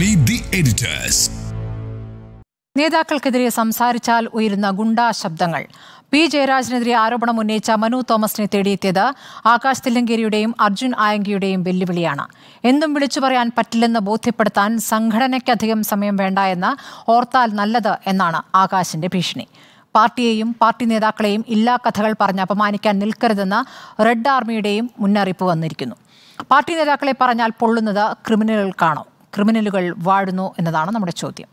Meet the editors നേതാക്കൾക്കെതിരെ സംസാരിച്ചാൽ ഉയരുന്ന ഗുണ്ടാ ശബ്ദങ്ങൾ പി ജയരാജനെതിരെ ആരോപണം ഉന്നയിച്ച മനു തോമസിനെ തേടിയെത്തിയത് ആകാശ് തില്ലങ്കേരിയുടെയും അർജുൻ ആയങ്കിയുടെയും വെല്ലുവിളിയാണ് എന്തും വിളിച്ചു പറയാൻ പറ്റില്ലെന്ന് ബോധ്യപ്പെടുത്താൻ സംഘടനയ്ക്കധികം സമയം വേണ്ട എന്ന് ഓർത്താൽ നല്ലത് എന്നാണ് ആകാശിന്റെ ഭീഷണി പാർട്ടിയെയും പാർട്ടി നേതാക്കളെയും ഇല്ലാ കഥകൾ പറഞ്ഞ് അപമാനിക്കാൻ നിൽക്കരുതെന്ന് റെഡ് ആർമിയുടെയും മുന്നറിയിപ്പ് വന്നിരിക്കുന്നു പാർട്ടി നേതാക്കളെ പറഞ്ഞാൽ പൊള്ളുന്നത് ക്രിമിനലുകൾക്കാണോ ക്രിമിനലുകൾ വാഴുന്നു എന്നതാണ് നമ്മുടെ ചോദ്യം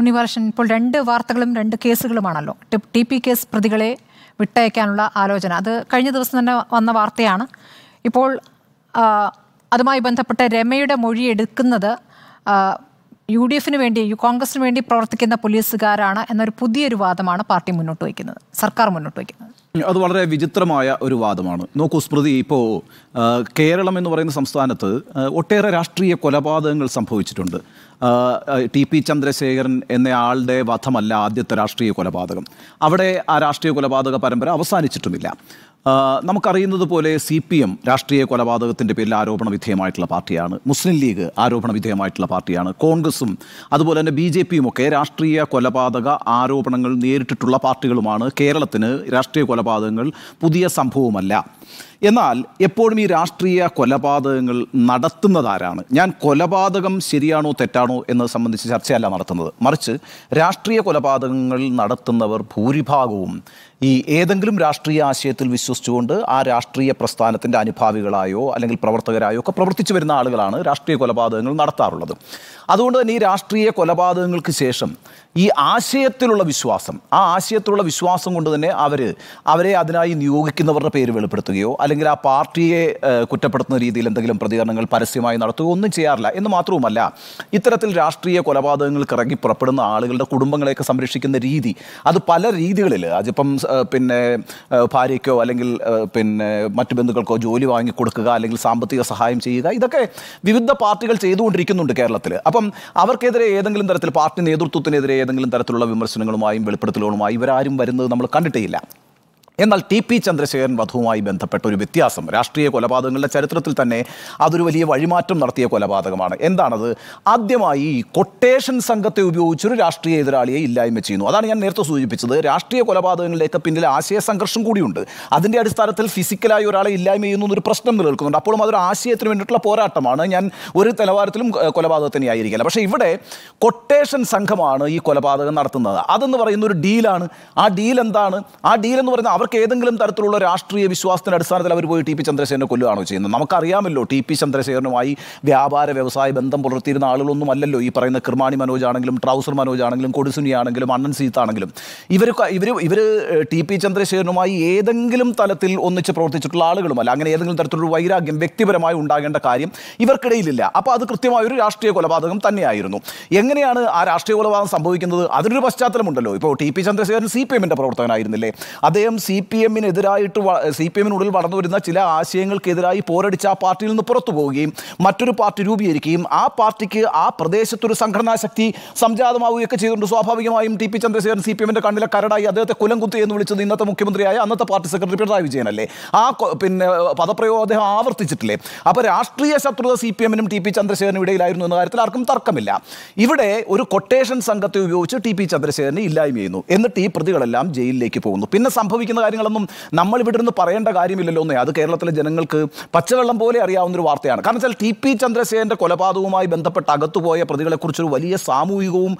ഉണ്ണിവർഷൻ ഇപ്പോൾ രണ്ട് വാർത്തകളും രണ്ട് കേസുകളുമാണല്ലോ ടി പി കേസ് പ്രതികളെ വിട്ടയക്കാനുള്ള ആലോചന അത് കഴിഞ്ഞ ദിവസം തന്നെ വന്ന വാർത്തയാണ് ഇപ്പോൾ അതുമായി ബന്ധപ്പെട്ട് രമയുടെ മൊഴി എടുക്കുന്നത് യു ഡി എഫിന് വേണ്ടി കോൺഗ്രസിന് വേണ്ടി പ്രവർത്തിക്കുന്ന പോലീസുകാരാണ് എന്നൊരു പുതിയൊരു വാദമാണ് പാർട്ടി മുന്നോട്ട് വയ്ക്കുന്നത് സർക്കാർ മുന്നോട്ട് വയ്ക്കുന്നത് അത് വളരെ വിചിത്രമായ ഒരു വാദമാണ് നോക്കൂ സ്മൃതി ഇപ്പോൾ കേരളം എന്ന് പറയുന്ന സംസ്ഥാനത്ത് ഒട്ടേറെ രാഷ്ട്രീയ കൊലപാതകങ്ങൾ സംഭവിച്ചിട്ടുണ്ട് ടി പി ചന്ദ്രശേഖരൻ എന്നയാളുടെ വധമല്ല ആദ്യത്തെ രാഷ്ട്രീയ കൊലപാതകം അവിടെ ആ രാഷ്ട്രീയ കൊലപാതക പരമ്പര അവസാനിച്ചിട്ടുമില്ല നമുക്കറിയുന്നത് പോലെ സി പി എം രാഷ്ട്രീയ കൊലപാതകത്തിൻ്റെ പേരിൽ ആരോപണ വിധേയമായിട്ടുള്ള പാർട്ടിയാണ് മുസ്ലിം ലീഗ് ആരോപണ വിധേയമായിട്ടുള്ള പാർട്ടിയാണ് കോൺഗ്രസും അതുപോലെ തന്നെ ബി ജെ പിയും ഒക്കെ രാഷ്ട്രീയ കൊലപാതക ആരോപണങ്ങൾ നേരിട്ടിട്ടുള്ള പാർട്ടികളുമാണ് കേരളത്തിന് രാഷ്ട്രീയ കൊലപാതകങ്ങൾ പുതിയ സംഭവമല്ല എന്നാൽ എപ്പോഴും ഈ രാഷ്ട്രീയ കൊലപാതകങ്ങൾ നടത്തുന്നതാരാണ് ഞാൻ കൊലപാതകം ശരിയാണോ തെറ്റാണോ എന്നത് സംബന്ധിച്ച് ചർച്ചയല്ല നടത്തുന്നത് മറിച്ച് രാഷ്ട്രീയ കൊലപാതകങ്ങൾ നടത്തുന്നവർ ഭൂരിഭാഗവും ഈ ഏതെങ്കിലും രാഷ്ട്രീയ ആശയത്തിൽ വിശ്വസിച്ചുകൊണ്ട് ആ രാഷ്ട്രീയ പ്രസ്ഥാനത്തിൻ്റെ അനുഭാവികളായോ അല്ലെങ്കിൽ പ്രവർത്തകരായോ ഒക്കെ പ്രവർത്തിച്ചു വരുന്ന ആളുകളാണ് രാഷ്ട്രീയ കൊലപാതകങ്ങൾ നടത്താറുള്ളത് അതുകൊണ്ട് തന്നെ ഈ രാഷ്ട്രീയ കൊലപാതകങ്ങൾക്ക് ശേഷം ഈ ആശയത്തിലുള്ള വിശ്വാസം ആ ആശയത്തിലുള്ള വിശ്വാസം കൊണ്ട് തന്നെ അവർ അവരെ അതിനായി നിയോഗിക്കുന്നവരുടെ പേര് വെളിപ്പെടുത്തുകയോ അല്ലെങ്കിൽ ആ പാർട്ടിയെ കുറ്റപ്പെടുത്തുന്ന രീതിയിൽ എന്തെങ്കിലും പ്രതികരണങ്ങൾ പരസ്യമായി നടത്തുകയോ ഒന്നും ചെയ്യാറില്ല എന്ന് മാത്രവുമല്ല ഇത്തരത്തിൽ രാഷ്ട്രീയ കൊലപാതകങ്ങൾക്ക് ഇറങ്ങി പുറപ്പെടുന്ന ആളുകളുടെ കുടുംബങ്ങളെയൊക്കെ സംരക്ഷിക്കുന്ന രീതി അത് പല രീതികളിൽ അതിപ്പം പിന്നെ ഭാര്യയ്ക്കോ അല്ലെങ്കിൽ പിന്നെ മറ്റു ബന്ധുക്കൾക്കോ ജോലി വാങ്ങി കൊടുക്കുക അല്ലെങ്കിൽ സാമ്പത്തിക സഹായം ചെയ്യുക ഇതൊക്കെ വിവിധ പാർട്ടികൾ ചെയ്തുകൊണ്ടിരിക്കുന്നുണ്ട് കേരളത്തിൽ അപ്പം അവർക്കെതിരെ ഏതെങ്കിലും തരത്തിൽ പാർട്ടി നേതൃത്വത്തിനെതിരെ ഏതെങ്കിലും തരത്തിലുള്ള വിമർശനങ്ങളുമായും വെളിപ്പെടുത്തലുകളുമായി ഇവരാരും വരുന്നത് നമ്മൾ ഇല്ല എന്നാൽ ടി പി ചന്ദ്രശേഖരൻ വധവുമായി ബന്ധപ്പെട്ട ഒരു വ്യത്യാസം രാഷ്ട്രീയ കൊലപാതകങ്ങളുടെ ചരിത്രത്തിൽ തന്നെ അതൊരു വലിയ വഴിമാറ്റം നടത്തിയ കൊലപാതകമാണ് എന്താണത് ആദ്യമായി കൊട്ടേഷൻ സംഘത്തെ ഉപയോഗിച്ചൊരു രാഷ്ട്രീയ എതിരാളിയെ ഇല്ലായ്മ ചെയ്യുന്നു അതാണ് ഞാൻ നേരത്തെ സൂചിപ്പിച്ചത് രാഷ്ട്രീയ കൊലപാതകങ്ങളിലേക്ക് പിന്നിൽ ആശയ സംഘർഷം കൂടിയുണ്ട് അതിൻ്റെ അടിസ്ഥാനത്തിൽ ഫിസിക്കലായി ഒരാളെ ഇല്ലായ്മ ചെയ്യുന്നു എന്നൊരു പ്രശ്നം നിലനിൽക്കുന്നുണ്ട് അപ്പോഴും അതൊരു ആശയത്തിന് വേണ്ടിയിട്ടുള്ള പോരാട്ടമാണ് ഞാൻ ഒരു നിലവാരത്തിലും കൊലപാതകത്തിന് ആയിരിക്കില്ല പക്ഷേ ഇവിടെ കൊട്ടേഷൻ സംഘമാണ് ഈ കൊലപാതകം നടത്തുന്നത് അതെന്ന് പറയുന്ന ഒരു ഡീലാണ് ആ ഡീൽ എന്താണ് ആ ഡീൽ എന്ന് പറയുന്നത് അവർ അവർക്ക് ഏതെങ്കിലും തരത്തിലുള്ള രാഷ്ട്രീയ വിശ്വാസത്തിന്റെ അടിസ്ഥാനത്തിൽ അവർ പോയി ടി പി ചന്ദ്രശേഖരനെ കൊല്ലുകയാണോ ചെയ്യുന്നത് നമുക്കറിയാമല്ലോ ടി പി ചന്ദ്രശേഖരനുമായി വ്യാപാര വ്യവസായ ബന്ധം പുലർത്തിയിരുന്ന ആളുകളൊന്നും അല്ലല്ലോ ഈ പറയുന്ന കിർമാണി മനോജ് ആണെങ്കിലും ട്രൗസർ മനോജ് ആണെങ്കിലും കൊടിസുനി ആണെങ്കിലും അണ്ണൻ സീത്ത് ആണെങ്കിലും ഇവർ ഇവർ ഇവർ ടി പി ചന്ദ്രശേഖരനുമായി ഏതെങ്കിലും തലത്തിൽ ഒന്നിച്ച് പ്രവർത്തിച്ചിട്ടുള്ള ആളുകളുമല്ല അങ്ങനെ ഏതെങ്കിലും തരത്തിലുള്ള വൈരാഗ്യം വ്യക്തിപരമായി ഉണ്ടാകേണ്ട കാര്യം ഇവർക്കിടയിലില്ല അപ്പോൾ അത് കൃത്യമായ ഒരു രാഷ്ട്രീയ കൊലപാതകം തന്നെയായിരുന്നു എങ്ങനെയാണ് ആ രാഷ്ട്രീയ കൊലപാതകം സംഭവിക്കുന്നത് അതിനൊരു പശ്ചാത്തലമുണ്ടല്ലോ ഇപ്പോൾ T P Chandrasekharan C P എമ്മിൻ്റെ പ്രവർത്തകനായിരുന്നില്ലേ അദ്ദേഹം സി പി എമ്മിനെതിരായിട്ട് സി പി എമ്മിനുള്ളിൽ വളർന്നു വരുന്ന ചില ആശയങ്ങൾക്കെതിരായി പോരടിച്ച് ആ പാർട്ടിയിൽ നിന്ന് പുറത്തു പോവുകയും മറ്റൊരു പാർട്ടി രൂപീകരിക്കുകയും ആ പാർട്ടിക്ക് ആ പ്രദേശത്തൊരു സംഘടനാ ശക്തി സംജാതമാവുകയൊക്കെ ചെയ്തുകൊണ്ട് സ്വാഭാവികമായും T P Chandrasekharan C P എമ്മിൻ്റെ കണ്ണിലെ കരടായി അദ്ദേഹത്തെ കുലംകുത്തി എന്ന് വിളിച്ചത് ഇന്നത്തെ മുഖ്യമന്ത്രിയായ അന്നത്തെ പാർട്ടി സെക്രട്ടറി പിണറായി വിജയനല്ലേ ആ പിന്നെ പദപ്രയോഗം അദ്ദേഹം ആവർത്തിച്ചിട്ടില്ലേ അപ്പോൾ രാഷ്ട്രീയ ശത്രുത സി പി എമ്മിനും ടി പി ചന്ദ്രശേഖരനും ഇടയിലായിരുന്നു എന്ന കാര്യത്തിൽ ആർക്കും തർക്കമില്ല ഇവിടെ ഒരു കൊട്ടേഷൻ സംഘത്തെ ഉപയോഗിച്ച് ടി പി ചന്ദ്രശേഖരനെ ഇല്ലായ്മ ചെയ്യുന്നു എന്നിട്ട് ഈ പ്രതികളെല്ലാം ജയിലിലേക്ക് പോകുന്നു പിന്നെ സംഭവിക്കുന്ന കാര്യങ്ങളൊന്നും നമ്മൾ ഇവിടെ നിന്ന് പറയേണ്ട കാര്യമില്ലല്ലോ ഒന്നേ അത് കേരളത്തിലെ ജനങ്ങൾക്ക് പച്ചവെള്ളം പോലെ അറിയാവുന്നൊരു വാർത്തയാണ് കാരണം വെച്ചാൽ ടി പി ചന്ദ്രസേനൻ്റെ കൊലപാതകവുമായി ബന്ധപ്പെട്ട് അകത്തുപോയ പ്രതികളെക്കുറിച്ചൊരു വലിയ സാമൂഹികവും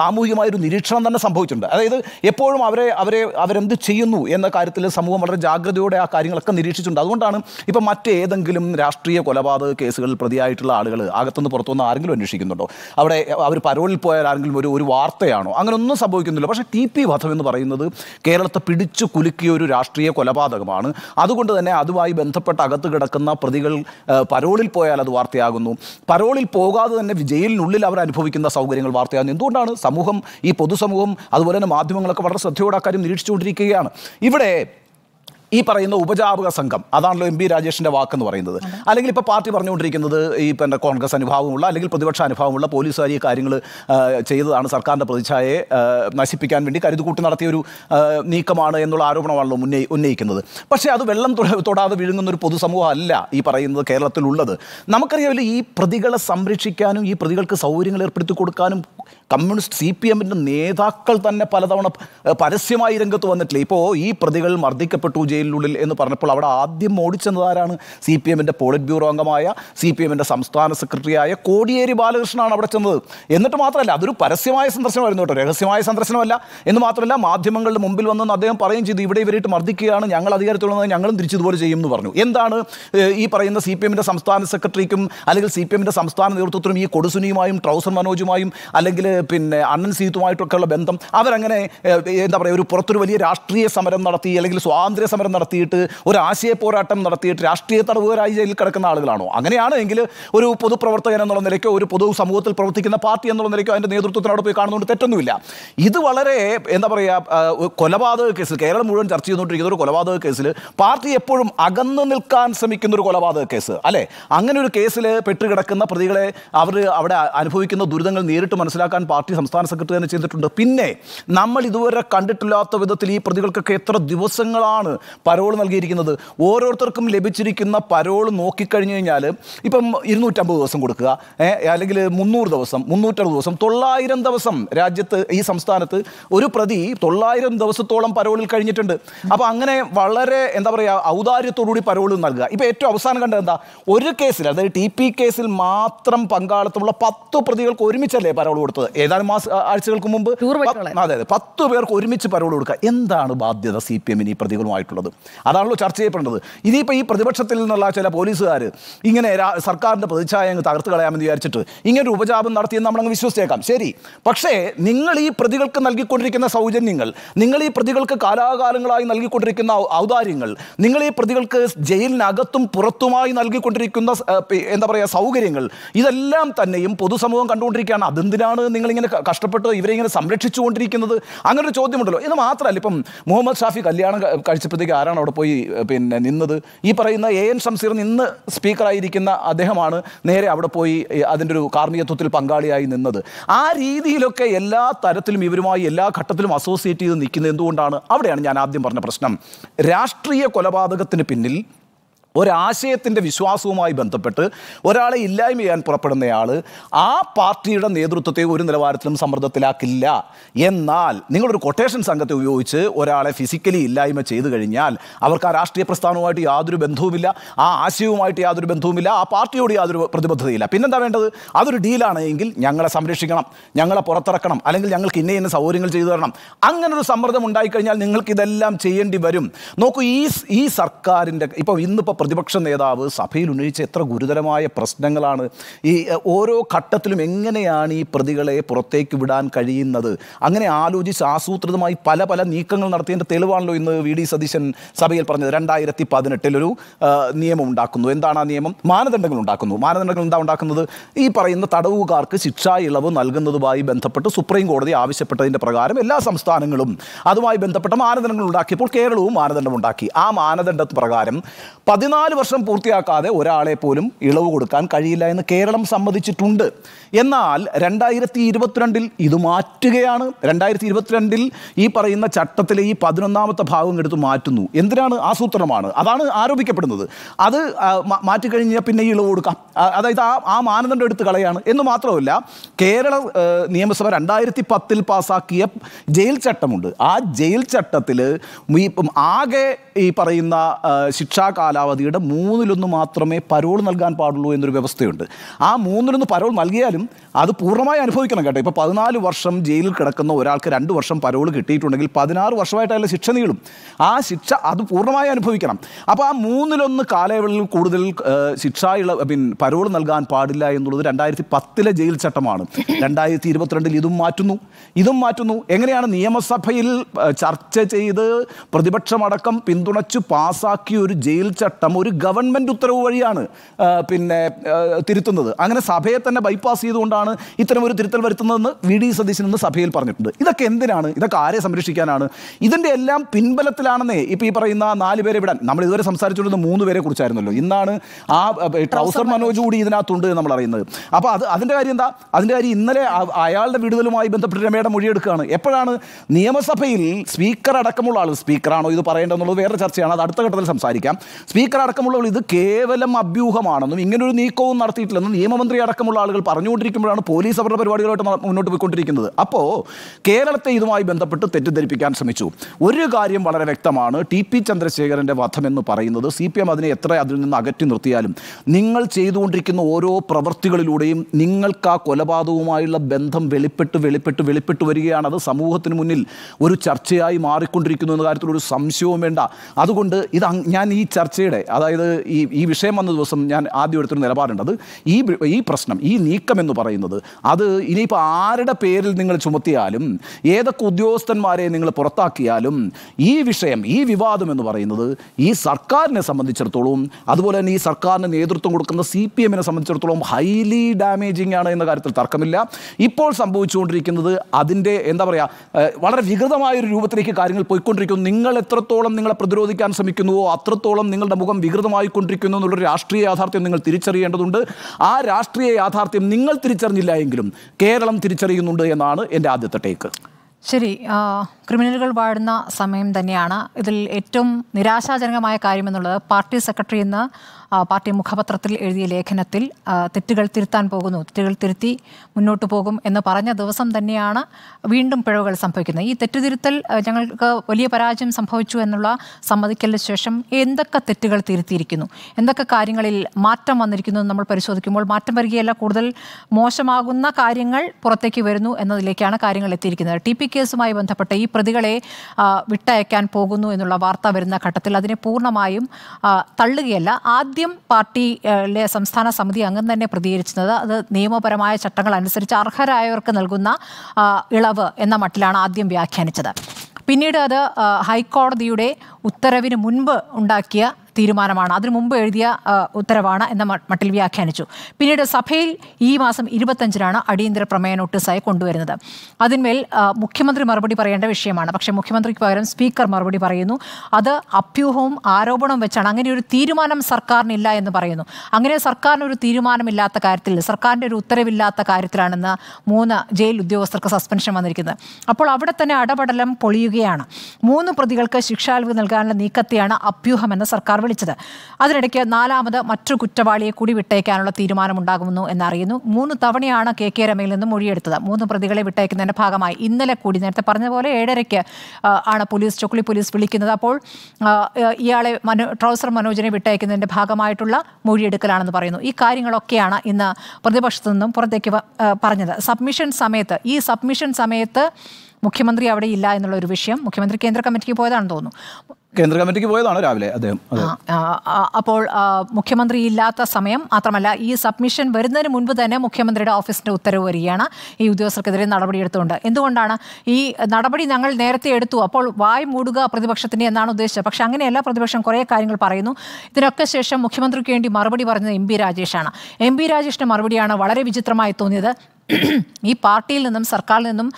സാമൂഹികമായൊരു നിരീക്ഷണം തന്നെ സംഭവിച്ചിട്ടുണ്ട് അതായത് എപ്പോഴും അവരെ അവരെ അവരെന്ത് ചെയ്യുന്നു എന്ന കാര്യത്തിൽ സമൂഹം വളരെ ജാഗ്രതയോടെ ആ കാര്യങ്ങളൊക്കെ നിരീക്ഷിച്ചിട്ടുണ്ട് അതുകൊണ്ടാണ് ഇപ്പം മറ്റേതെങ്കിലും രാഷ്ട്രീയ കൊലപാതക കേസുകളിൽ പ്രതിയായിട്ടുള്ള ആളുകൾ അകത്തുനിന്ന് പുറത്തുനിന്ന് ആരെങ്കിലും അന്വേഷിക്കുന്നുണ്ടോ അവിടെ അവർ പരോളിൽ പോയാൽ ആരെങ്കിലും ഒരു ഒരു വാർത്തയാണോ അങ്ങനെയൊന്നും സംഭവിക്കുന്നില്ല പക്ഷേ ടി പി വധം എന്ന് പറയുന്നത് കേരളത്തെ പിടിച്ചു കുലുക്കിയ ഒരു രാഷ്ട്രീയ കൊലപാതകമാണ് അതുകൊണ്ട് തന്നെ അതുമായി ബന്ധപ്പെട്ട് അകത്ത് കിടക്കുന്ന പ്രതികൾ പരോളിൽ പോയാൽ അത് വാർത്തയാകുന്നു പരോളിൽ പോകാതെ തന്നെ ജയിലിനുള്ളിൽ അവർ അനുഭവിക്കുന്ന സൗകര്യങ്ങൾ വാർത്തയാകുന്നു എന്തുകൊണ്ടാണ് സമൂഹം ഈ പൊതുസമൂഹം അതുപോലെ തന്നെ മാധ്യമങ്ങളൊക്കെ വളരെ ശ്രദ്ധയോടെ അക്കാര്യം നിരീക്ഷിച്ചുകൊണ്ടിരിക്കുകയാണ് ഇവിടെ ഈ പറയുന്ന ഉപജാപക സംഘം അതാണല്ലോ എം പി രാജേഷിന്റെ വാക്കെന്ന് പറയുന്നത് അല്ലെങ്കിൽ ഇപ്പോൾ പാർട്ടി പറഞ്ഞുകൊണ്ടിരിക്കുന്നത് ഈ പിന്നെ കോൺഗ്രസ് അനുഭാവമുള്ള അല്ലെങ്കിൽ പ്രതിപക്ഷ അനുഭാവമുള്ള പോലീസുകാരി ഈ കാര്യങ്ങൾ ചെയ്തതാണ് സർക്കാരിൻ്റെ പ്രതിച്ഛായയെ നശിപ്പിക്കാൻ വേണ്ടി കരുതുകൂട്ടി നടത്തിയ ഒരു നീക്കമാണ് എന്നുള്ള ആരോപണമാണല്ലോ മുന്നേ ഉന്നയിക്കുന്നത് പക്ഷേ അത് വെള്ളം തൊടാതെ വിഴുങ്ങുന്ന ഒരു പൊതുസമൂഹം അല്ല ഈ പറയുന്നത് കേരളത്തിലുള്ളത് നമുക്കറിയാമല്ലോ ഈ പ്രതികളെ സംരക്ഷിക്കാനും ഈ പ്രതികൾക്ക് സൗകര്യങ്ങൾ ഏർപ്പെടുത്തി കൊടുക്കാനും കമ്മ്യൂണിസ്റ്റ് സി പി എമ്മിൻ്റെ നേതാക്കൾ തന്നെ പലതവണ പരസ്യമായി രംഗത്ത് വന്നിട്ടില്ല ഇപ്പോൾ ഈ പ്രതികൾ മർദ്ദിക്കപ്പെട്ടു ജയിലിനുള്ളിൽ എന്ന് പറഞ്ഞപ്പോൾ അവിടെ ആദ്യം ആരാണ് സി പി എമ്മിൻ്റെ പോളിറ്റ് ബ്യൂറോ അംഗമായ സി പി എമ്മിൻ്റെ സംസ്ഥാന സെക്രട്ടറിയായ കോടിയേരി ബാലകൃഷ്ണനാണ് അവിടെ ചെന്നത് എന്നിട്ട് മാത്രമല്ല അതൊരു പരസ്യമായ സന്ദർശനമായിരുന്നു കേട്ടോ രഹസ്യമായ സന്ദർശനമല്ല എന്ന് മാത്രമല്ല മാധ്യമങ്ങളുടെ മുമ്പിൽ വന്നെന്ന് അദ്ദേഹം പറയും ചെയ്തു ഇവിടെ ഇവരായിട്ട് മർദ്ദിക്കുകയാണ് ഞങ്ങൾ അധികാരത്തിലുള്ളത് ഞങ്ങളും തിരിച്ചതുപോലെ ചെയ്യും എന്ന് പറഞ്ഞു എന്താണ് ഈ പറയുന്ന സി പി എമ്മിൻ്റെ സംസ്ഥാന സെക്രട്ടറിക്കും അല്ലെങ്കിൽ സി പി എമ്മിൻ്റെ സംസ്ഥാന നേതൃത്വത്തിനും ഈ കൊടുസുനിയുമായും ട്രൗസർ മനോജുമായും അല്ലെങ്കിൽ പിന്നെ അണ്ണൻ സീതുമായിട്ടൊക്കെയുള്ള ബന്ധം അവരങ്ങനെ എന്താ പറയുക ഒരു പുറത്തൊരു വലിയ രാഷ്ട്രീയ സമരം നടത്തി അല്ലെങ്കിൽ സ്വാതന്ത്ര്യ സമരം നടത്തിയിട്ട് ഒരു ആശയ പോരാട്ടം നടത്തിയിട്ട് രാഷ്ട്രീയ തടവുകാരായി ജയിലിൽ കിടക്കുന്ന ആളുകളാണോ അങ്ങനെയാണ് എങ്കിൽ ഒരു പൊതുപ്രവർത്തകൻ എന്നുള്ള നിലയ്ക്കോ ഒരു പൊതു സമൂഹത്തിൽ പ്രവർത്തിക്കുന്ന പാർട്ടി എന്നുള്ള നിലയ്ക്കോ അതിൻ്റെ നേതൃത്വത്തിനോട് പോയി കാണുന്നുണ്ട് തെറ്റൊന്നുമില്ല ഇത് വളരെ എന്താ പറയുക കൊലപാതക കേസിൽ കേരളം മുഴുവൻ ചർച്ച ചെയ്തുകൊണ്ടിരിക്കുന്ന ഒരു കൊലപാതക കേസിൽ പാർട്ടി എപ്പോഴും അകന്നു നിൽക്കാൻ ശ്രമിക്കുന്ന ഒരു കൊലപാതക കേസ് അല്ലേ അങ്ങനെ ഒരു കേസിൽ പെട്ടുകിടക്കുന്ന പ്രതികളെ അവർ അവിടെ അനുഭവിക്കുന്ന ദുരിതങ്ങൾ നേരിട്ട് മനസ്സിലാക്കാൻ പാർട്ടി സംസ്ഥാന സെക്രട്ടറി തന്നെ ചെയ്തിട്ടുണ്ട് പിന്നെ നമ്മൾ ഇതുവരെ കണ്ടിട്ടില്ലാത്ത വിധത്തിൽ ഈ പ്രതികൾക്കൊക്കെ എത്ര ദിവസങ്ങളാണ് പരോൾ നൽകിയിരിക്കുന്നത് ഓരോരുത്തർക്കും ലഭിച്ചിരിക്കുന്ന പരോൾ നോക്കിക്കഴിഞ്ഞു കഴിഞ്ഞാൽ ഇപ്പം ഇരുന്നൂറ്റമ്പത് ദിവസം കൊടുക്കുക അല്ലെങ്കിൽ മുന്നൂറ് ദിവസം മുന്നൂറ്ററു ദിവസം തൊള്ളായിരം ദിവസം രാജ്യത്ത് ഈ സംസ്ഥാനത്ത് ഒരു പ്രതി തൊള്ളായിരം ദിവസത്തോളം പരോളിൽ കഴിഞ്ഞിട്ടുണ്ട് അപ്പോൾ അങ്ങനെ വളരെ എന്താ പറയുക ഔദാര്യത്തോടുകൂടി പരോൾ നൽകുക ഇപ്പം ഏറ്റവും അവസാനം കണ്ടത് എന്താ ഒരു കേസിൽ അതായത് ടി പി കേസിൽ മാത്രം പങ്കാളിത്തമുള്ള പത്ത് പ്രതികൾക്ക് ഒരുമിച്ചല്ലേ പരോൾ കൊടുത്തത് ഏതാനും മാസ ആഴ്ചകൾക്ക് മുമ്പ് അതെ അതെ പത്ത് പേർക്ക് ഒരുമിച്ച് പരോൾ കൊടുക്കുക എന്താണ് ബാധ്യത സി പി എമ്മിന് ഈ പ്രതികളുമായിട്ടുള്ളത് അതാണല്ലോ ചർച്ച ചെയ്യപ്പെടേണ്ടത് ഇനിയിപ്പോൾ ഈ പ്രതിപക്ഷത്തിൽ നിന്നുള്ള ചില പോലീസുകാർ ഇങ്ങനെ സർക്കാരിൻ്റെ പ്രതിച്ഛായ അങ്ങ് തകർത്ത് കളയാമെന്ന് വിചാരിച്ചിട്ട് ഇങ്ങനൊരു ഉപജാപം നടത്തിയെന്ന് നമ്മളങ്ങ് വിശ്വസിച്ചേക്കാം ശരി പക്ഷേ നിങ്ങൾ ഈ പ്രതികൾക്ക് നൽകിക്കൊണ്ടിരിക്കുന്ന സൗജന്യങ്ങൾ നിങ്ങൾ ഈ പ്രതികൾക്ക് കാലാകാലങ്ങളായി നൽകിക്കൊണ്ടിരിക്കുന്ന ഔദാര്യങ്ങൾ നിങ്ങൾ ഈ പ്രതികൾക്ക് ജയിലിനകത്തും പുറത്തുമായി നൽകിക്കൊണ്ടിരിക്കുന്ന എന്താ പറയുക സൗകര്യങ്ങൾ ഇതെല്ലാം തന്നെയും പൊതുസമൂഹം കണ്ടുകൊണ്ടിരിക്കുകയാണ് അതെന്തിനാണ് നിങ്ങൾ ഇങ്ങനെ കഷ്ടപ്പെട്ട് ഇവരെ ഇങ്ങനെ സംരക്ഷിച്ചുകൊണ്ടിരിക്കുന്നത് അങ്ങനെ ഒരു ചോദ്യമുണ്ടല്ലോ ഇത് മാത്രമല്ല ഇപ്പം മുഹമ്മദ് ഷാഫി കല്യാണം കഴിച്ചപ്പോഴത്തേക്ക് ആരാണ് അവിടെ പോയി പിന്നെ നിന്നത് ഈ പറയുന്ന എ എൻ ഷംസീർ നിന്ന് സ്പീക്കറായിരിക്കുന്ന അദ്ദേഹമാണ് നേരെ അവിടെ പോയി അതിൻ്റെ ഒരു കാർമ്മികത്വത്തിൽ പങ്കാളിയായി നിന്നത് ആ രീതിയിലൊക്കെ എല്ലാ തരത്തിലും ഇവരുമായി എല്ലാ ഘട്ടത്തിലും അസോസിയേറ്റ് ചെയ്ത് നിൽക്കുന്നത് എന്തുകൊണ്ടാണ് അവിടെയാണ് ഞാൻ ആദ്യം പറഞ്ഞ പ്രശ്നം രാഷ്ട്രീയ കൊലപാതകത്തിന് പിന്നിൽ ഒരാശയത്തിൻ്റെ വിശ്വാസവുമായി ബന്ധപ്പെട്ട് ഒരാളെ ഇല്ലായ്മ ചെയ്യാൻ പുറപ്പെടുന്നയാൾ ആ പാർട്ടിയുടെ നേതൃത്വത്തെ ഒരു നിലവാരത്തിലും സമ്മർദ്ദത്തിലാക്കില്ല എന്നാൽ നിങ്ങളൊരു കൊട്ടേഷൻ സംഘത്തെ ഉപയോഗിച്ച് ഒരാളെ ഫിസിക്കലി ഇല്ലായ്മ ചെയ്തു കഴിഞ്ഞാൽ അവർക്ക് ആ രാഷ്ട്രീയ പ്രസ്ഥാനവുമായിട്ട് യാതൊരു ബന്ധവുമില്ല ആ ആശയവുമായിട്ട് യാതൊരു ബന്ധവുമില്ല ആ പാർട്ടിയോട് യാതൊരു പ്രതിബദ്ധതയില്ല പിന്നെന്താ വേണ്ടത് അതൊരു ഡീലാണ് എങ്കിൽ ഞങ്ങളെ സംരക്ഷിക്കണം ഞങ്ങളെ പുറത്തിറക്കണം അല്ലെങ്കിൽ ഞങ്ങൾക്ക് ഇന്ന ഇന്ന സൗകര്യങ്ങൾ ചെയ്തു തരണം അങ്ങനെ ഒരു സമ്മർദ്ദം ഉണ്ടായിക്കഴിഞ്ഞാൽ നിങ്ങൾക്ക് ഇതെല്ലാം ചെയ്യേണ്ടി വരും നോക്കൂ ഈ ഈ സർക്കാരിൻ്റെ ഇപ്പോൾ ഇന്നിപ്പോൾ പ്രതിപക്ഷ നേതാവ് സഭയിൽ ഉന്നയിച്ച എത്ര ഗുരുതരമായ പ്രശ്നങ്ങളാണ് ഈ ഓരോ ഘട്ടത്തിലും എങ്ങനെയാണ് ഈ പ്രതികളെ പുറത്തേക്ക് വിടാൻ കഴിയുന്നത് അങ്ങനെ ആലോചിച്ച് ആസൂത്രിതമായി പല പല നീക്കങ്ങൾ നടത്തിയതിൻ്റെ തെളിവാണല്ലോ ഇന്ന് വി ഡി സതീശൻ സഭയിൽ പറഞ്ഞത് രണ്ടായിരത്തി പതിനെട്ടിലൊരു നിയമം ഉണ്ടാക്കുന്നു എന്താണ് ആ നിയമം മാനദണ്ഡങ്ങൾ ഉണ്ടാക്കുന്നു മാനദണ്ഡങ്ങൾ എന്താ ഉണ്ടാക്കുന്നത് ഈ പറയുന്ന തടവുകാർക്ക് ശിക്ഷാ ഇളവ് നൽകുന്നതുമായി ബന്ധപ്പെട്ട് സുപ്രീം കോടതി ആവശ്യപ്പെട്ടതിൻ്റെ പ്രകാരം എല്ലാ സംസ്ഥാനങ്ങളും അതുമായി ബന്ധപ്പെട്ട മാനദണ്ഡങ്ങൾ ഉണ്ടാക്കിയപ്പോൾ കേരളവും മാനദണ്ഡം ഉണ്ടാക്കി ആ മാനദണ്ഡ പ്രകാരം പതിനാല് മൂന്നാല് വർഷം പൂർത്തിയാക്കാതെ ഒരാളെ പോലും ഇളവ് കൊടുക്കാൻ കഴിയില്ല എന്ന് കേരളം സമ്മതിച്ചിട്ടുണ്ട് എന്നാൽ രണ്ടായിരത്തി ഇരുപത്തിരണ്ടിൽ ഇത് മാറ്റുകയാണ് രണ്ടായിരത്തി ഇരുപത്തിരണ്ടിൽ ഈ പറയുന്ന ചട്ടത്തിലെ ഈ പതിനൊന്നാമത്തെ ഭാഗം എടുത്ത് മാറ്റുന്നു എന്തിനാണ് ആസൂത്രണമാണ് അതാണ് ആരോപിക്കപ്പെടുന്നത് അത് മാറ്റിക്കഴിഞ്ഞാൽ പിന്നെ ഇളവ് കൊടുക്കാം അതായത് ആ ആ മാനദണ്ഡം എടുത്ത് കളയാണ് എന്ന് മാത്രമല്ല കേരള നിയമസഭ രണ്ടായിരത്തി പത്തിൽ പാസ്സാക്കിയ ജയിൽ ചട്ടമുണ്ട് ആ ജയിൽ ചട്ടത്തിൽ ആകെ ഈ പറയുന്ന ശിക്ഷാ കാലാവധി പദ്ധതിയുടെ മൂന്നിലൊന്ന് മാത്രമേ പരോൾ നൽകാൻ പാടുള്ളൂ എന്നൊരു വ്യവസ്ഥയുണ്ട് ആ മൂന്നിലൊന്ന് പരോൾ നൽകിയാലും അത് പൂർണ്ണമായി അനുഭവിക്കണം കേട്ടോ ഇപ്പോൾ പതിനാല് വർഷം ജയിലിൽ കിടക്കുന്ന ഒരാൾക്ക് രണ്ട് വർഷം പരോൾ കിട്ടിയിട്ടുണ്ടെങ്കിൽ പതിനാറ് വർഷമായിട്ടല്ല ശിക്ഷ നീളും ആ ശിക്ഷ അത് പൂർണ്ണമായി അനുഭവിക്കണം അപ്പോൾ ആ മൂന്നിലൊന്ന് കാലയളവിൽ കൂടുതൽ ശിക്ഷയുള്ള പിന്നെ പരോൾ നൽകാൻ പാടില്ല എന്നുള്ളത് രണ്ടായിരത്തി പത്തിലെ ജയിൽ ചട്ടമാണ് രണ്ടായിരത്തി ഇരുപത്തിരണ്ടിൽ ഇതും മാറ്റുന്നു ഇതും മാറ്റുന്നു എങ്ങനെയാണ് നിയമസഭയിൽ ചർച്ച ചെയ്ത് പ്രതിപക്ഷമടക്കം പിന്തുണച്ചു പാസാക്കിയ ഒരു ജയിൽ ചട്ടം നടത്താം ഒരു ഗവൺമെൻറ് ഉത്തരവ് വഴിയാണ് പിന്നെ തിരുത്തുന്നത് അങ്ങനെ സഭയെ തന്നെ ബൈപ്പാസ് ചെയ്തുകൊണ്ടാണ് ഇത്തരം ഒരു തിരുത്തൽ വരുത്തുന്നതെന്ന് വി ഡി സതീശൻ ഇന്ന് സഭയിൽ പറഞ്ഞിട്ടുണ്ട് ഇതൊക്കെ എന്തിനാണ് ഇതൊക്കെ ആരെ സംരക്ഷിക്കാനാണ് ഇതിൻ്റെ എല്ലാം പിൻബലത്തിലാണെന്നേ ഇപ്പോൾ ഈ പറയുന്ന നാല് പേരെ വിടാൻ നമ്മൾ ഇതുവരെ സംസാരിച്ചുകൊണ്ടിരുന്ന മൂന്ന് പേരെ കുറിച്ചായിരുന്നല്ലോ ഇന്നാണ് ആ ട്രൗസർ മനോജ് കൂടി ഇതിനകത്തുണ്ട് നമ്മൾ അറിയുന്നത് അപ്പോൾ അത് അതിൻ്റെ കാര്യം എന്താ അതിൻ്റെ കാര്യം ഇന്നലെ അയാളുടെ വിടുതലുമായി ബന്ധപ്പെട്ട് രമയുടെ മൊഴിയെടുക്കുകയാണ് എപ്പോഴാണ് നിയമസഭയിൽ സ്പീക്കർ അടക്കമുള്ള ആൾ സ്പീക്കറാണോ ഇത് പറയേണ്ടതെന്നുള്ളത് വേറെ ചർച്ചയാണ് അത് അടുത്ത ഘട്ടത്തിൽ സംസാരിക്കാം സ്പീക്കർ സ്പീക്കർ അടക്കമുള്ളവർ ഇത് കേവലം അഭ്യൂഹമാണെന്നും ഇങ്ങനൊരു നീക്കവും നടത്തിയിട്ടില്ലെന്നും നിയമമന്ത്രി അടക്കമുള്ള ആളുകൾ പറഞ്ഞുകൊണ്ടിരിക്കുമ്പോഴാണ് പോലീസ് അവരുടെ പരിപാടികളായിട്ട് മുന്നോട്ട് പോയിക്കൊണ്ടിരിക്കുന്നത് അപ്പോൾ കേരളത്തെ ഇതുമായി ബന്ധപ്പെട്ട് തെറ്റിദ്ധരിപ്പിക്കാൻ ശ്രമിച്ചു ഒരു കാര്യം വളരെ വ്യക്തമാണ് ടി പി ചന്ദ്രശേഖരൻ്റെ വധമെന്ന് പറയുന്നത് സി പി എം അതിനെ എത്ര അതിൽ നിന്ന് അകറ്റി നിർത്തിയാലും നിങ്ങൾ ചെയ്തുകൊണ്ടിരിക്കുന്ന ഓരോ പ്രവൃത്തികളിലൂടെയും നിങ്ങൾക്ക് ആ കൊലപാതകവുമായുള്ള ബന്ധം വെളിപ്പെട്ട് വെളിപ്പെട്ട് വെളിപ്പെട്ട് വരികയാണ് അത് സമൂഹത്തിന് മുന്നിൽ ഒരു ചർച്ചയായി മാറിക്കൊണ്ടിരിക്കുന്നു എന്ന കാര്യത്തിൽ ഒരു സംശയവും വേണ്ട അതുകൊണ്ട് ഇത് ഞാൻ ഈ ചർച്ചയുടെ അതായത് ഈ ഈ വിഷയം വന്ന ദിവസം ഞാൻ ആദ്യം എടുത്തൊരു നിലപാടുണ്ടത് അത് ഈ ഈ പ്രശ്നം ഈ നീക്കം എന്ന് പറയുന്നത് അത് ഇനിയിപ്പോൾ ആരുടെ പേരിൽ നിങ്ങൾ ചുമത്തിയാലും ഏതൊക്കെ ഉദ്യോഗസ്ഥന്മാരെ നിങ്ങൾ പുറത്താക്കിയാലും ഈ വിഷയം ഈ വിവാദം എന്ന് പറയുന്നത് ഈ സർക്കാരിനെ സംബന്ധിച്ചിടത്തോളം അതുപോലെ തന്നെ ഈ സർക്കാരിന് നേതൃത്വം കൊടുക്കുന്ന സി പി എമ്മിനെ സംബന്ധിച്ചിടത്തോളം ഹൈലി ഡാമേജിംഗ് ആണ് എന്ന കാര്യത്തിൽ തർക്കമില്ല ഇപ്പോൾ സംഭവിച്ചുകൊണ്ടിരിക്കുന്നത് അതിൻ്റെ എന്താ പറയുക വളരെ വികൃതമായൊരു രൂപത്തിലേക്ക് കാര്യങ്ങൾ പോയിക്കൊണ്ടിരിക്കുന്നു നിങ്ങൾ എത്രത്തോളം നിങ്ങളെ പ്രതിരോധിക്കാൻ ശ്രമിക്കുന്നുവോ അത്രത്തോളം നിങ്ങളുടെ മുഖം ലോകം വികൃതമായിക്കൊണ്ടിരിക്കുന്നു എന്നുള്ള രാഷ്ട്രീയ യാഥാർത്ഥ്യം നിങ്ങൾ തിരിച്ചറിയേണ്ടതുണ്ട് ആ രാഷ്ട്രീയ യാഥാർത്ഥ്യം നിങ്ങൾ തിരിച്ചറിഞ്ഞില്ല എങ്കിലും കേരളം തിരിച്ചറിയുന്നുണ്ട് എന്നാണ് എൻ്റെ ആദ്യത്തെ ടേക്ക് ശരി ക്രിമിനലുകൾ വാഴുന്ന സമയം തന്നെയാണ് ഇതിൽ ഏറ്റവും നിരാശാജനകമായ കാര്യമെന്നുള്ളത് പാർട്ടി സെക്രട്ടറി എന്ന് പാർട്ടി മുഖപത്രത്തിൽ എഴുതിയ ലേഖനത്തിൽ തെറ്റുകൾ തിരുത്താൻ പോകുന്നു തെറ്റുകൾ തിരുത്തി മുന്നോട്ട് പോകും എന്ന് പറഞ്ഞ ദിവസം തന്നെയാണ് വീണ്ടും പിഴവുകൾ സംഭവിക്കുന്നത് ഈ തെറ്റുതിരുത്തൽ ഞങ്ങൾക്ക് വലിയ പരാജയം സംഭവിച്ചു എന്നുള്ള സമ്മതിക്കലിന് ശേഷം എന്തൊക്കെ തെറ്റുകൾ തിരുത്തിയിരിക്കുന്നു എന്തൊക്കെ കാര്യങ്ങളിൽ മാറ്റം വന്നിരിക്കുന്നു നമ്മൾ പരിശോധിക്കുമ്പോൾ മാറ്റം വരികയല്ല കൂടുതൽ മോശമാകുന്ന കാര്യങ്ങൾ പുറത്തേക്ക് വരുന്നു എന്നതിലേക്കാണ് കാര്യങ്ങൾ എത്തിയിരിക്കുന്നത് ടി പി കേസുമായി ബന്ധപ്പെട്ട് ഈ പ്രതികളെ വിട്ടയക്കാൻ പോകുന്നു എന്നുള്ള വാർത്ത വരുന്ന ഘട്ടത്തിൽ അതിനെ പൂർണ്ണമായും തള്ളുകയല്ല ആദ്യ ആദ്യം പാർട്ടിയിലെ സംസ്ഥാന സമിതി അംഗം തന്നെ പ്രതികരിച്ചത് അത് നിയമപരമായ ചട്ടങ്ങൾ അനുസരിച്ച് അർഹരായവർക്ക് നൽകുന്ന ഇളവ് എന്ന മട്ടിലാണ് ആദ്യം വ്യാഖ്യാനിച്ചത് പിന്നീട് അത് ഹൈക്കോടതിയുടെ ഉത്തരവിന് മുൻപ് ഉണ്ടാക്കിയ തീരുമാനമാണ് അതിനു മുമ്പ് എഴുതിയ ഉത്തരവാണ് എന്ന മട്ടിൽ വ്യാഖ്യാനിച്ചു പിന്നീട് സഭയിൽ ഈ മാസം ഇരുപത്തഞ്ചിനാണ് അടിയന്തര പ്രമേയ നോട്ടീസായി കൊണ്ടുവരുന്നത് അതിന്മേൽ മുഖ്യമന്ത്രി മറുപടി പറയേണ്ട വിഷയമാണ് പക്ഷേ മുഖ്യമന്ത്രിക്ക് പകരം സ്പീക്കർ മറുപടി പറയുന്നു അത് അഭ്യൂഹവും ആരോപണവും വെച്ചാണ് അങ്ങനെ ഒരു തീരുമാനം സർക്കാരിനില്ല എന്ന് പറയുന്നു അങ്ങനെ സർക്കാരിന് ഒരു തീരുമാനമില്ലാത്ത കാര്യത്തിൽ സർക്കാരിൻ്റെ ഒരു ഉത്തരവില്ലാത്ത കാര്യത്തിലാണെന്ന് മൂന്ന് ജയിൽ ഉദ്യോഗസ്ഥർക്ക് സസ്പെൻഷൻ വന്നിരിക്കുന്നത് അപ്പോൾ അവിടെ തന്നെ അടപടലം പൊളിയുകയാണ് മൂന്ന് പ്രതികൾക്ക് ശിക്ഷാൽവ് നൽകാനുള്ള നീക്കത്തെയാണ് അഭ്യൂഹമെന്ന് സർക്കാർ വിളിച്ചത് അതിനിടയ്ക്ക് നാലാമത് മറ്റു കുറ്റവാളിയെ കൂടി വിട്ടയക്കാനുള്ള തീരുമാനമുണ്ടാകുമെന്നു എന്നറിയുന്നു മൂന്ന് തവണയാണ് കെ കെ രമയിൽ നിന്നും മൊഴിയെടുത്തത് മൂന്ന് പ്രതികളെ വിട്ടയക്കുന്നതിൻ്റെ ഭാഗമായി ഇന്നലെ കൂടി നേരത്തെ പറഞ്ഞ പോലെ ഏഴരയ്ക്ക് ആണ് പോലീസ് ചൊക്ലി പോലീസ് വിളിക്കുന്നത് അപ്പോൾ ഇയാളെ മനോ ട്രൗസർ മനോജിനെ വിട്ടയക്കുന്നതിൻ്റെ ഭാഗമായിട്ടുള്ള മൊഴിയെടുക്കലാണെന്ന് പറയുന്നു ഈ കാര്യങ്ങളൊക്കെയാണ് ഇന്ന് പ്രതിപക്ഷത്തു നിന്നും പുറത്തേക്ക് പറഞ്ഞത് സബ്മിഷൻ സമയത്ത് ഈ സബ്മിഷൻ സമയത്ത് മുഖ്യമന്ത്രി അവിടെ ഇല്ല എന്നുള്ള ഒരു വിഷയം മുഖ്യമന്ത്രി കേന്ദ്ര കമ്മിറ്റിക്ക് പോയതാണെന്ന് തോന്നുന്നു കേന്ദ്ര കമ്മിറ്റിക്ക് പോയതാണ് രാവിലെ അദ്ദേഹം അപ്പോൾ മുഖ്യമന്ത്രി ഇല്ലാത്ത സമയം മാത്രമല്ല ഈ സബ്മിഷൻ വരുന്നതിന് മുൻപ് തന്നെ മുഖ്യമന്ത്രിയുടെ ഓഫീസിന്റെ ഉത്തരവ് വരികയാണ് ഈ ഉദ്യോഗസ്ഥർക്കെതിരെ നടപടിയെടുത്തുകൊണ്ട് എന്തുകൊണ്ടാണ് ഈ നടപടി ഞങ്ങൾ നേരത്തെ എടുത്തു അപ്പോൾ വായ് മൂടുക പ്രതിപക്ഷത്തിന് എന്നാണ് ഉദ്ദേശിച്ചത് പക്ഷെ അങ്ങനെയല്ല പ്രതിപക്ഷം കുറേ കാര്യങ്ങൾ പറയുന്നു ഇതിനൊക്കെ ശേഷം മുഖ്യമന്ത്രിക്ക് വേണ്ടി മറുപടി പറഞ്ഞത് എം ബി രാജേഷാണ് എം ബി രാജേഷിന്റെ മറുപടിയാണ് വളരെ വിചിത്രമായി തോന്നിയത് ഈ പാർട്ടിയിൽ നിന്നും സർക്കാരിൽ നിന്നും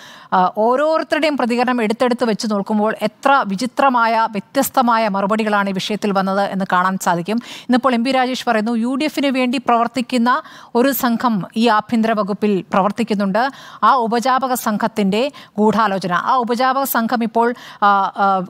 ഓരോരുത്തരുടെയും പ്രതികരണം എടുത്തെടുത്ത് വെച്ച് നോക്കുമ്പോൾ എത്ര വിചിത്രമായ വ്യത്യസ്തമായ മറുപടികളാണ് ഈ വിഷയത്തിൽ വന്നത് എന്ന് കാണാൻ സാധിക്കും ഇന്നിപ്പോൾ എം പി രാജേഷ് പറയുന്നു യു ഡി എഫിന് വേണ്ടി പ്രവർത്തിക്കുന്ന ഒരു സംഘം ഈ ആഭ്യന്തര വകുപ്പിൽ പ്രവർത്തിക്കുന്നുണ്ട് ആ ഉപജാപക സംഘത്തിൻ്റെ ഗൂഢാലോചന ആ ഉപജാപക സംഘം ഇപ്പോൾ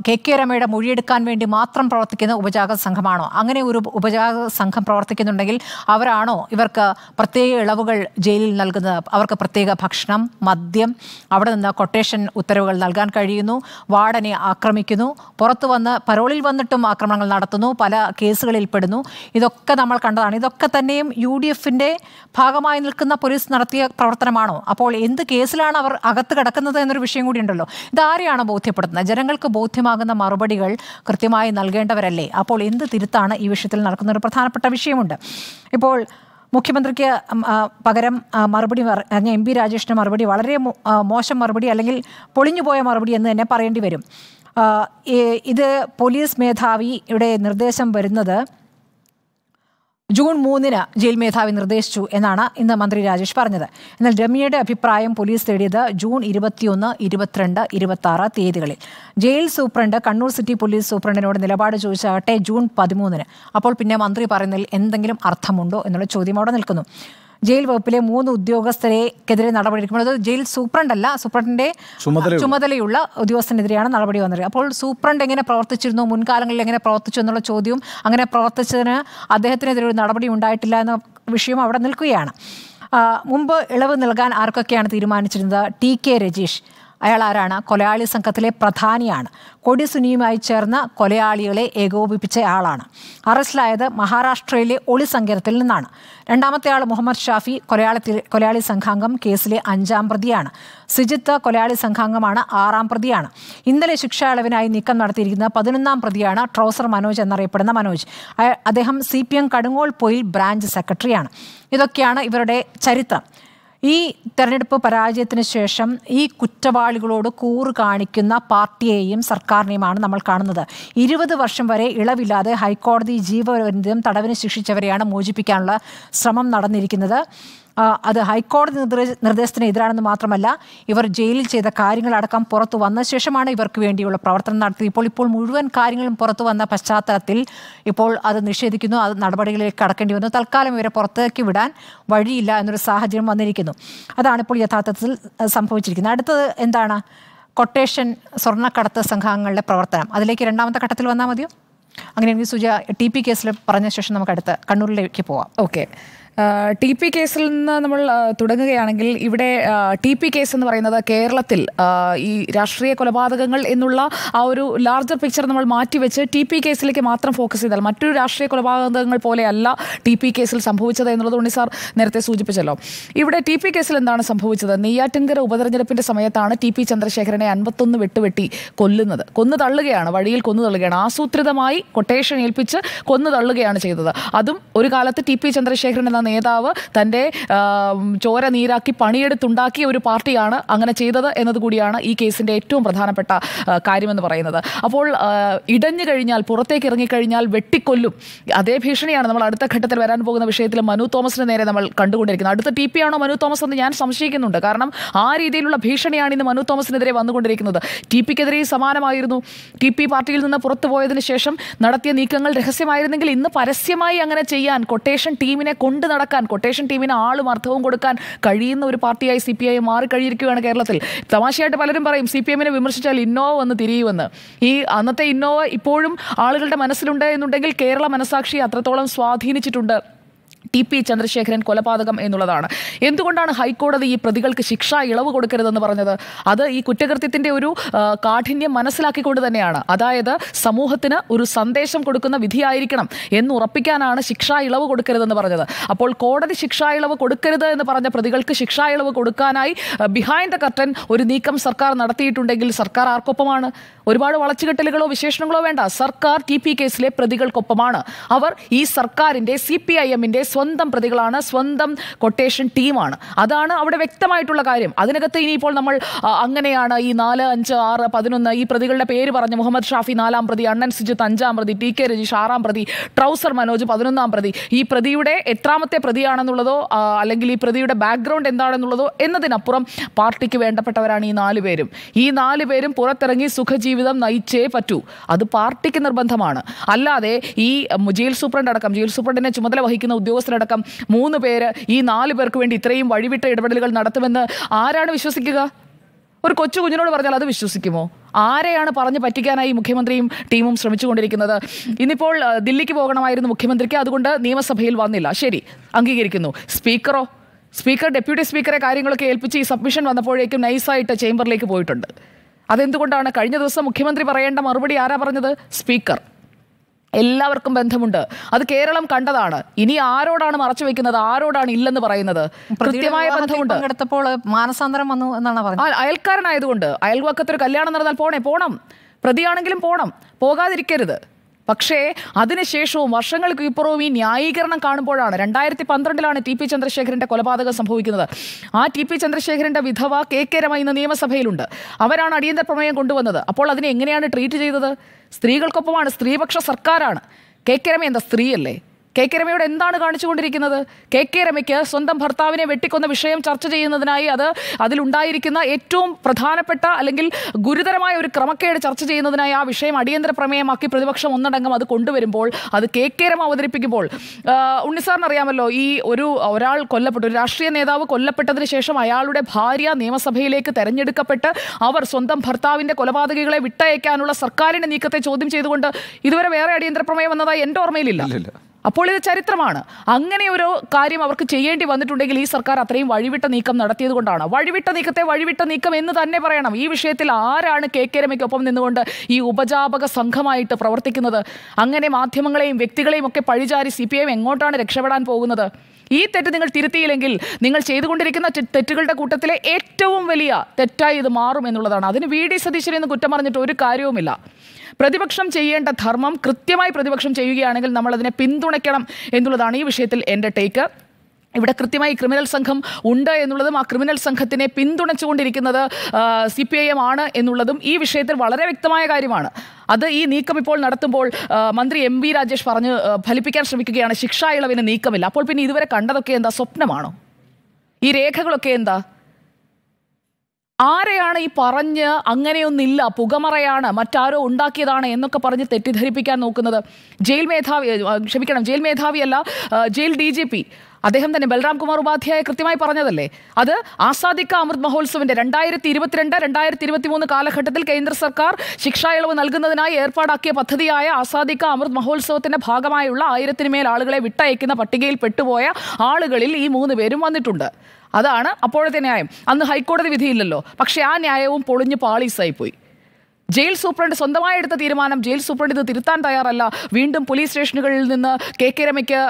കെ കെ രമയുടെ മൊഴിയെടുക്കാൻ വേണ്ടി മാത്രം പ്രവർത്തിക്കുന്ന ഉപജാപക സംഘമാണോ അങ്ങനെ ഒരു ഉപജാപക സംഘം പ്രവർത്തിക്കുന്നുണ്ടെങ്കിൽ അവരാണോ ഇവർക്ക് പ്രത്യേക ഇളവുകൾ ജയിലിൽ നൽകുന്നത് അവർ അവർക്ക് പ്രത്യേക ഭക്ഷണം മദ്യം അവിടെ നിന്ന് കൊട്ടേഷൻ ഉത്തരവുകൾ നൽകാൻ കഴിയുന്നു വാർഡനെ ആക്രമിക്കുന്നു പുറത്തു വന്ന് പരോളിൽ വന്നിട്ടും ആക്രമണങ്ങൾ നടത്തുന്നു പല കേസുകളിൽ പെടുന്നു ഇതൊക്കെ നമ്മൾ കണ്ടതാണ് ഇതൊക്കെ തന്നെയും യു ഡി എഫിൻ്റെ ഭാഗമായി നിൽക്കുന്ന പോലീസ് നടത്തിയ പ്രവർത്തനമാണോ അപ്പോൾ എന്ത് കേസിലാണ് അവർ അകത്ത് കിടക്കുന്നത് എന്നൊരു വിഷയം കൂടി ഉണ്ടല്ലോ ഇതാരെയാണ് ബോധ്യപ്പെടുത്തുന്നത് ജനങ്ങൾക്ക് ബോധ്യമാകുന്ന മറുപടികൾ കൃത്യമായി നൽകേണ്ടവരല്ലേ അപ്പോൾ എന്ത് തിരുത്താണ് ഈ വിഷയത്തിൽ നടക്കുന്ന ഒരു പ്രധാനപ്പെട്ട വിഷയമുണ്ട് ഇപ്പോൾ മുഖ്യമന്ത്രിക്ക് പകരം മറുപടി പറഞ്ഞ എം പി രാജേഷിന് മറുപടി വളരെ മോശം മറുപടി അല്ലെങ്കിൽ പൊളിഞ്ഞുപോയ മറുപടി എന്ന് തന്നെ പറയേണ്ടി വരും ഇത് പോലീസ് മേധാവിയുടെ നിർദ്ദേശം വരുന്നത് ജൂൺ മൂന്നിന് ജയിൽ മേധാവി നിർദ്ദേശിച്ചു എന്നാണ് ഇന്ന് മന്ത്രി രാജേഷ് പറഞ്ഞത് എന്നാൽ രമ്യയുടെ അഭിപ്രായം പോലീസ് തേടിയത് ജൂൺ ഇരുപത്തിയൊന്ന് ഇരുപത്തിരണ്ട് ഇരുപത്തി തീയതികളിൽ jail superintendent Kannur city police സൂപ്രണ്ടിനോട് നിലപാട് ചോദിച്ചാകട്ടെ ജൂൺ പതിമൂന്നിന് അപ്പോൾ പിന്നെ മന്ത്രി പറയുന്നതിൽ എന്തെങ്കിലും അർത്ഥമുണ്ടോ എന്നുള്ള ചോദ്യം അവിടെ നിൽക്കുന്നു ജയിൽ വകുപ്പിലെ മൂന്ന് ഉദ്യോഗസ്ഥരെക്കെതിരെ നടപടിയെടുക്കുമ്പോൾ അത് ജയിൽ സൂപ്രണ്ട് അല്ല സൂപ്രണ്ടിന്റെ ചുമതലയുള്ള ഉദ്യോഗസ്ഥനെതിരെയാണ് നടപടി വന്നത് അപ്പോൾ സൂപ്രണ്ട് എങ്ങനെ പ്രവർത്തിച്ചിരുന്നു മുൻകാലങ്ങളിൽ എങ്ങനെ പ്രവർത്തിച്ചു എന്നുള്ള ചോദ്യവും അങ്ങനെ പ്രവർത്തിച്ചതിന് അദ്ദേഹത്തിനെതിരെ ഒരു നടപടി ഉണ്ടായിട്ടില്ല എന്ന വിഷയം അവിടെ നിൽക്കുകയാണ് മുമ്പ് ഇളവ് നൽകാൻ ആർക്കൊക്കെയാണ് തീരുമാനിച്ചിരുന്നത് ടി കെ രജീഷ് അയാൾ ആരാണ് കൊലയാളി സംഘത്തിലെ പ്രധാനിയാണ് കൊടിസുനിയുമായി ചേർന്ന കൊലയാളികളെ ഏകോപിപ്പിച്ച ആളാണ് അറസ്റ്റിലായത് മഹാരാഷ്ട്രയിലെ ഒളി സങ്കേതത്തിൽ നിന്നാണ് രണ്ടാമത്തെ ആൾ മുഹമ്മദ് ഷാഫി കൊലയാളി കൊലയാളി സംഘാംഗം കേസിലെ അഞ്ചാം പ്രതിയാണ് സിജിത്ത് കൊലയാളി സംഘാംഗമാണ് ആറാം പ്രതിയാണ് ഇന്നലെ ശിക്ഷാ ഇളവിനായി നീക്കം നടത്തിയിരിക്കുന്ന പതിനൊന്നാം പ്രതിയാണ് ട്രൗസർ മനോജ് എന്നറിയപ്പെടുന്ന മനോജ് അദ്ദേഹം C P M Kadungol Poyil branch സെക്രട്ടറിയാണ് ഇതൊക്കെയാണ് ഇവരുടെ ചരിത്രം ഈ തെരഞ്ഞെടുപ്പ് പരാജയത്തിന് ശേഷം ഈ കുറ്റവാളികളോട് കൂറ് കാണിക്കുന്ന പാർട്ടിയെയും സർക്കാരിനെയുമാണ് നമ്മൾ കാണുന്നത് ഇരുപത് വർഷം വരെ ഇളവില്ലാതെ ഹൈക്കോടതി ജീവപര്യന്തം തടവിന് ശിക്ഷിച്ചവരെയാണ് മോചിപ്പിക്കാനുള്ള ശ്രമം നടന്നിരിക്കുന്നത് അത് ഹൈക്കോടതി നിർദ്ദേശത്തിന് എതിരാണെന്ന് മാത്രമല്ല ഇവർ ജയിലിൽ ചെയ്ത കാര്യങ്ങളടക്കം പുറത്തു വന്ന ശേഷമാണ് ഇവർക്ക് വേണ്ടിയുള്ള പ്രവർത്തനം നടത്തിയത് ഇപ്പോൾ ഇപ്പോൾ മുഴുവൻ കാര്യങ്ങളും പുറത്തു വന്ന പശ്ചാത്തലത്തിൽ ഇപ്പോൾ അത് നിഷേധിക്കുന്നു അത് നടപടികളിലേക്ക് കടക്കേണ്ടി വന്നു തൽക്കാലം ഇവരെ പുറത്തേക്ക് വിടാൻ വഴിയില്ല എന്നൊരു സാഹചര്യം വന്നിരിക്കുന്നു അതാണ് ഇപ്പോൾ യഥാർത്ഥത്തിൽ സംഭവിച്ചിരിക്കുന്നത് അടുത്തത് എന്താണ് കൊട്ടേഷൻ സ്വർണ്ണക്കടത്ത് സംഘങ്ങളുടെ പ്രവർത്തനം അതിലേക്ക് രണ്ടാമത്തെ ഘട്ടത്തിൽ വന്നാൽ മതിയോ അങ്ങനെയാണെങ്കിൽ സുജ ടി പി കേസിൽ പറഞ്ഞ ശേഷം നമുക്ക് അടുത്ത കണ്ണൂരിലേക്ക് പോവാം ഓക്കെ ടി പി കേസിൽ നിന്ന് നമ്മൾ തുടങ്ങുകയാണെങ്കിൽ ഇവിടെ ടി പി കേസ് എന്ന് പറയുന്നത് കേരളത്തിൽ ഈ രാഷ്ട്രീയ കൊലപാതകങ്ങൾ എന്നുള്ള ആ ഒരു ലാർജർ പിക്ചർ നമ്മൾ മാറ്റിവെച്ച് ടി പി കേസിലേക്ക് മാത്രം ഫോക്കസ് ചെയ്താൽ മറ്റൊരു രാഷ്ട്രീയ കൊലപാതകങ്ങൾ പോലെയല്ല ടി പി കേസിൽ സംഭവിച്ചത് എന്നുള്ളത് ഉണ്ണി സാർ നേരത്തെ സൂചിപ്പിച്ചല്ലോ ഇവിടെ ടി പി കേസിൽ എന്താണ് സംഭവിച്ചത് നെയ്യാറ്റിൻകര ഉപതെരഞ്ഞെടുപ്പിൻ്റെ സമയത്താണ് ടി പി ചന്ദ്രശേഖരനെ അൻപത്തൊന്ന് വെട്ടുവെട്ടി കൊല്ലുന്നത് കൊന്നു തള്ളുകയാണ് വഴിയിൽ കൊന്നു തള്ളുകയാണ് ആസൂത്രിതമായി കൊട്ടേഷൻ ഏൽപ്പിച്ച് കൊന്നു തള്ളുകയാണ് ചെയ്തത് അതും ഒരു കാലത്ത് ടി പി ചന്ദ്രശേഖരൻ എന്ന നേതാവ് തൻ്റെ ചോര നീരാക്കി പണിയെടുത്തുണ്ടാക്കിയ ഒരു പാർട്ടിയാണ് അങ്ങനെ ചെയ്തത് എന്നതുകൂടിയാണ് ഈ കേസിൻ്റെ ഏറ്റവും പ്രധാനപ്പെട്ട കാര്യമെന്ന് പറയുന്നത് അപ്പോൾ ഇടഞ്ഞു കഴിഞ്ഞാൽ പുറത്തേക്ക് ഇറങ്ങിക്കഴിഞ്ഞാൽ വെട്ടിക്കൊല്ലും അതേ ഭീഷണിയാണ് നമ്മൾ അടുത്ത ഘട്ടത്തിൽ വരാൻ പോകുന്ന വിഷയത്തിൽ മനു തോമസിന് നേരെ നമ്മൾ കണ്ടുകൊണ്ടിരിക്കുന്നത് അടുത്ത ടി പി ആണോ മനു തോമസ് എന്ന് ഞാൻ സംശയിക്കുന്നുണ്ട് കാരണം ആ രീതിയിലുള്ള ഭീഷണിയാണ് ഇന്ന് മനു തോമസിനെതിരെ വന്നുകൊണ്ടിരിക്കുന്നത് ടി പിക്കെതിരെ സമാനമായിരുന്നു ടി പി പാർട്ടിയിൽ നിന്ന് പുറത്തു പോയതിനു ശേഷം നടത്തിയ നീക്കങ്ങൾ രഹസ്യമായിരുന്നെങ്കിൽ ഇന്ന് പരസ്യമായി അങ്ങനെ ചെയ്യാൻ കൊട്ടേഷൻ ടീമിനെ കൊണ്ട് നടക്കാൻ കൊട്ടേഷൻ ടീമിന് ആളും അർത്ഥവും കൊടുക്കാൻ കഴിയുന്ന ഒരു പാർട്ടിയായി സി പി ഐ മാറിക്കഴിഞ്ഞിരിക്കുകയാണ് കേരളത്തിൽ തമാശയായിട്ട് പലരും പറയും സി പി എമ്മിനെ വിമർശിച്ചാൽ ഇന്നോവ വന്ന് തിരിയുമെന്ന് ഈ അന്നത്തെ ഇന്നോവ ഇപ്പോഴും ആളുകളുടെ മനസ്സിലുണ്ട് എന്നുണ്ടെങ്കിൽ കേരള മനസാക്ഷി അത്രത്തോളം സ്വാധീനിച്ചിട്ടുണ്ട് ടി പി ചന്ദ്രശേഖരൻ കൊലപാതകം എന്നുള്ളതാണ് എന്തുകൊണ്ടാണ് ഹൈക്കോടതി ഈ പ്രതികൾക്ക് ശിക്ഷാ ഇളവ് കൊടുക്കരുതെന്ന് പറഞ്ഞത് അത് ഈ കുറ്റകൃത്യത്തിന്റെ ഒരു കാഠിന്യം മനസ്സിലാക്കിക്കൊണ്ട് തന്നെയാണ് അതായത് സമൂഹത്തിന് ഒരു സന്ദേശം കൊടുക്കുന്ന വിധിയായിരിക്കണം എന്ന് ഉറപ്പിക്കാനാണ് ശിക്ഷാ ഇളവ് കൊടുക്കരുതെന്ന് പറഞ്ഞത് അപ്പോൾ കോടതി ശിക്ഷാ ഇളവ് കൊടുക്കരുത് എന്ന് പറഞ്ഞ പ്രതികൾക്ക് ശിക്ഷാ ഇളവ് കൊടുക്കാനായി ബിഹൈൻഡ് ദ കർട്ടൻ ഒരു നീക്കം സർക്കാർ നടത്തിയിട്ടുണ്ടെങ്കിൽ സർക്കാർ ആർക്കൊപ്പമാണ് ഒരുപാട് വളച്ചുകെട്ടലുകളോ വിശേഷണങ്ങളോ വേണ്ട സർക്കാർ ടി പി കേസിലെ പ്രതികൾക്കൊപ്പമാണ് അവർ ഈ സർക്കാരിന്റെ സി പി ഐ എമ്മിൻ്റെ സ്വന്തം പ്രതികളാണ് സ്വന്തം കൊട്ടേഷൻ ടീമാണ് അതാണ് അവിടെ വ്യക്തമായിട്ടുള്ള കാര്യം അതിനകത്ത് ഇനിയിപ്പോൾ നമ്മൾ അങ്ങനെയാണ് ഈ നാല് അഞ്ച് ആറ് പതിനൊന്ന് ഈ പ്രതികളുടെ പേര് പറഞ്ഞ് മുഹമ്മദ് ഷാഫി നാലാം പ്രതി അണ്ണൻ സുജിത്ത് അഞ്ചാം പ്രതി ടി കെ രജീഷ് ആറാം പ്രതി ട്രൗസർ മനോജ് പതിനൊന്നാം പ്രതി ഈ പ്രതിയുടെ എത്രാമത്തെ പ്രതിയാണെന്നുള്ളതോ അല്ലെങ്കിൽ ഈ പ്രതിയുടെ ബാക്ക്ഗ്രൗണ്ട് എന്താണെന്നുള്ളതോ എന്നതിനപ്പുറം പാർട്ടിക്ക് വേണ്ടപ്പെട്ടവരാണ് ഈ നാല് പേരും ഈ നാല് പേരും പുറത്തിറങ്ങി സുഖജീവിതം നയിച്ചേ പറ്റൂ അത് പാർട്ടിക്ക് നിർബന്ധമാണ് അല്ലാതെ ഈ ജയിൽ സൂപ്രണ്ട് അടക്കം ജയിൽ സൂപ്രണ്ടിനെ ചുമതല വഹിക്കുന്ന ഉദ്യോഗ ഉദ്യോഗസ്ഥരടക്കം മൂന്ന് പേര് ഈ നാല് പേർക്ക് വേണ്ടി ഇത്രയും വഴിവിട്ട ഇടപെടലുകൾ നടത്തുമെന്ന് ആരാണ് വിശ്വസിക്കുക ഒരു കൊച്ചു കുഞ്ഞിനോട് പറഞ്ഞാൽ അത് വിശ്വസിക്കുമോ ആരെയാണ് പറഞ്ഞ് പറ്റിക്കാനായി മുഖ്യമന്ത്രിയും ടീമും ശ്രമിച്ചുകൊണ്ടിരിക്കുന്നത് ഇന്നിപ്പോൾ ദില്ലിക്ക് പോകണമായിരുന്നു മുഖ്യമന്ത്രിക്ക് അതുകൊണ്ട് നിയമസഭയിൽ വന്നില്ല ശരി അംഗീകരിക്കുന്നു സ്പീക്കറോ സ്പീക്കർ ഡെപ്യൂട്ടി സ്പീക്കറെ കാര്യങ്ങളൊക്കെ ഏൽപ്പിച്ച് ഈ സബ്മിഷൻ വന്നപ്പോഴേക്കും നൈസായിട്ട് ചേംബറിലേക്ക് പോയിട്ടുണ്ട് അതെന്തുകൊണ്ടാണ് കഴിഞ്ഞ ദിവസം മുഖ്യമന്ത്രി പറയേണ്ട മറുപടി ആരാ പറഞ്ഞത് സ്പീക്കർ എല്ലാവർക്കും ബന്ധമുണ്ട് അത് കേരളം കണ്ടതാണ് ഇനി ആരോടാണ് മറച്ചു വെക്കുന്നത് ആരോടാണ് ഇല്ലെന്ന് പറയുന്നത് കൃത്യമായ ബന്ധമുണ്ട് എടുത്തപ്പോൾ മാനസാന്തരം വന്നു എന്നാണ് പറഞ്ഞത് അയൽക്കാരനായതുകൊണ്ട് അയൽവക്കത്തൊരു കല്യാണം നടന്നാൽ പോണേ പോണം പ്രതിയാണെങ്കിലും പോണം പോകാതിരിക്കരുത് പക്ഷേ അതിനുശേഷവും വർഷങ്ങൾക്ക് ഇപ്പുറവും ഈ ന്യായീകരണം കാണുമ്പോഴാണ് രണ്ടായിരത്തി പന്ത്രണ്ടിലാണ് ടി പി ചന്ദ്രശേഖരൻ്റെ കൊലപാതകം സംഭവിക്കുന്നത് ആ ടി പി ചന്ദ്രശേഖരൻ്റെ വിധവ കെ കെ രമ ഇന്ന് നിയമസഭയിലുണ്ട് അവരാണ് അടിയന്തര പ്രമേയം കൊണ്ടുവന്നത് അപ്പോൾ അതിനെ എങ്ങനെയാണ് ട്രീറ്റ് ചെയ്തത് സ്ത്രീകൾക്കൊപ്പമാണ് സ്ത്രീപക്ഷ സർക്കാരാണ് കെ കെ രമ എന്താ സ്ത്രീയല്ലേ കെ കെ രമയോട് എന്താണ് കാണിച്ചുകൊണ്ടിരിക്കുന്നത് കെ കെ രമയ്ക്ക് സ്വന്തം ഭർത്താവിനെ വെട്ടിക്കൊന്ന വിഷയം ചർച്ച ചെയ്യുന്നതിനായി അത് അതിലുണ്ടായിരിക്കുന്ന ഏറ്റവും പ്രധാനപ്പെട്ട അല്ലെങ്കിൽ ഗുരുതരമായ ഒരു ക്രമക്കേട് ചർച്ച ചെയ്യുന്നതിനായി ആ വിഷയം അടിയന്തര പ്രമേയമാക്കി പ്രതിപക്ഷം ഒന്നടങ്കം അത് കൊണ്ടുവരുമ്പോൾ അത് കെ കെ രമ അവതരിപ്പിക്കുമ്പോൾ ഉണ്ണിസാറിനറിയാമല്ലോ ഈ ഒരു ഒരാൾ കൊല്ലപ്പെട്ടു ഒരു രാഷ്ട്രീയ നേതാവ് കൊല്ലപ്പെട്ടതിന് ശേഷം അയാളുടെ ഭാര്യ നിയമസഭയിലേക്ക് തെരഞ്ഞെടുക്കപ്പെട്ട് അവർ സ്വന്തം ഭർത്താവിൻ്റെ കൊലപാതകികളെ വിട്ടയക്കാനുള്ള സർക്കാരിൻ്റെ നീക്കത്തെ ചോദ്യം ചെയ്തുകൊണ്ട് ഇതുവരെ വേറെ അടിയന്തര പ്രമേയം വന്നതായി എൻ്റെ ഓർമ്മയിലില്ല അപ്പോൾ ഇത് ചരിത്രമാണ് അങ്ങനെ ഒരു കാര്യം അവർക്ക് ചെയ്യേണ്ടി വന്നിട്ടുണ്ടെങ്കിൽ ഈ സർക്കാർ അത്രയും വഴിവിട്ട നീക്കം നടത്തിയത് കൊണ്ടാണ് വഴിവിട്ട നീക്കത്തെ വഴിവിട്ട നീക്കം എന്ന് തന്നെ പറയണം ഈ വിഷയത്തിൽ ആരാണ് കെ കെ രമയ്ക്കൊപ്പം നിന്നുകൊണ്ട് ഈ ഉപജാപക സംഘമായിട്ട് പ്രവർത്തിക്കുന്നത് അങ്ങനെ മാധ്യമങ്ങളെയും വ്യക്തികളെയും ഒക്കെ പഴിചാരി സി എങ്ങോട്ടാണ് രക്ഷപ്പെടാൻ പോകുന്നത് ഈ തെറ്റ് നിങ്ങൾ തിരുത്തിയില്ലെങ്കിൽ നിങ്ങൾ ചെയ്തുകൊണ്ടിരിക്കുന്ന തെറ്റുകളുടെ കൂട്ടത്തിലെ ഏറ്റവും വലിയ തെറ്റായി ഇത് മാറും എന്നുള്ളതാണ് അതിന് വി ഡി സതീശനെ കുറ്റം പറഞ്ഞിട്ട് ഒരു കാര്യവുമില്ല പ്രതിപക്ഷം ചെയ്യേണ്ട ധർമ്മം കൃത്യമായി പ്രതിപക്ഷം ചെയ്യുകയാണെങ്കിൽ അതിനെ പിന്തുണയ്ക്കണം എന്നുള്ളതാണ് ഈ വിഷയത്തിൽ എൻ്റെ ടേക്ക് ഇവിടെ കൃത്യമായി ക്രിമിനൽ സംഘം ഉണ്ട് എന്നുള്ളതും ആ ക്രിമിനൽ സംഘത്തിനെ പിന്തുണച്ചുകൊണ്ടിരിക്കുന്നത് സി പി ഐ എം ആണ് എന്നുള്ളതും ഈ വിഷയത്തിൽ വളരെ വ്യക്തമായ കാര്യമാണ് അത് ഈ നീക്കം ഇപ്പോൾ നടത്തുമ്പോൾ മന്ത്രി എം വി രാജേഷ് പറഞ്ഞ് ഫലിപ്പിക്കാൻ ശ്രമിക്കുകയാണ് ശിക്ഷാ ഇളവിന് നീക്കമില്ല അപ്പോൾ പിന്നെ ഇതുവരെ കണ്ടതൊക്കെ എന്താ സ്വപ്നമാണോ ഈ രേഖകളൊക്കെ എന്താ ആരെയാണ് ഈ പറഞ്ഞ് അങ്ങനെയൊന്നില്ല പുകമറയാണ് മറ്റാരോ ഉണ്ടാക്കിയതാണ് എന്നൊക്കെ പറഞ്ഞ് തെറ്റിദ്ധരിപ്പിക്കാൻ നോക്കുന്നത് ജയിൽ മേധാവി ക്ഷമിക്കണം ജയിൽ മേധാവിയല്ല ജയിൽ ഡി ജി പി അദ്ദേഹം തന്നെ ബൽറാം കുമാർ ഉപാധ്യായ കൃത്യമായി പറഞ്ഞതല്ലേ അത് ആസാദിക്ക അമൃത് മഹോത്സവിന്റെ രണ്ടായിരത്തി ഇരുപത്തിരണ്ട് രണ്ടായിരത്തി ഇരുപത്തി മൂന്ന് കാലഘട്ടത്തിൽ കേന്ദ്ര സർക്കാർ ശിക്ഷാ ഇളവ് നൽകുന്നതിനായി ഏർപ്പാടാക്കിയ പദ്ധതിയായ ആസാദിക്ക അമൃത് മഹോത്സവത്തിന്റെ ഭാഗമായുള്ള ആയിരത്തിന് മേൽ ആളുകളെ വിട്ടയക്കുന്ന പട്ടികയിൽ പെട്ടുപോയ ആളുകളിൽ ഈ മൂന്ന് പേരും വന്നിട്ടുണ്ട് അതാണ് അപ്പോഴത്തെ ന്യായം അന്ന് ഹൈക്കോടതി വിധിയില്ലല്ലോ പക്ഷേ ആ ന്യായവും പൊളിഞ്ഞ് പാളീസായിപ്പോയി ജയിൽ സൂപ്രണ്ട് സ്വന്തമായി എടുത്ത തീരുമാനം ജയിൽ സൂപ്രണ്ട് ഇത് തിരുത്താൻ തയ്യാറല്ല വീണ്ടും പോലീസ് സ്റ്റേഷനുകളിൽ നിന്ന് കെ കെ രമയ്ക്ക്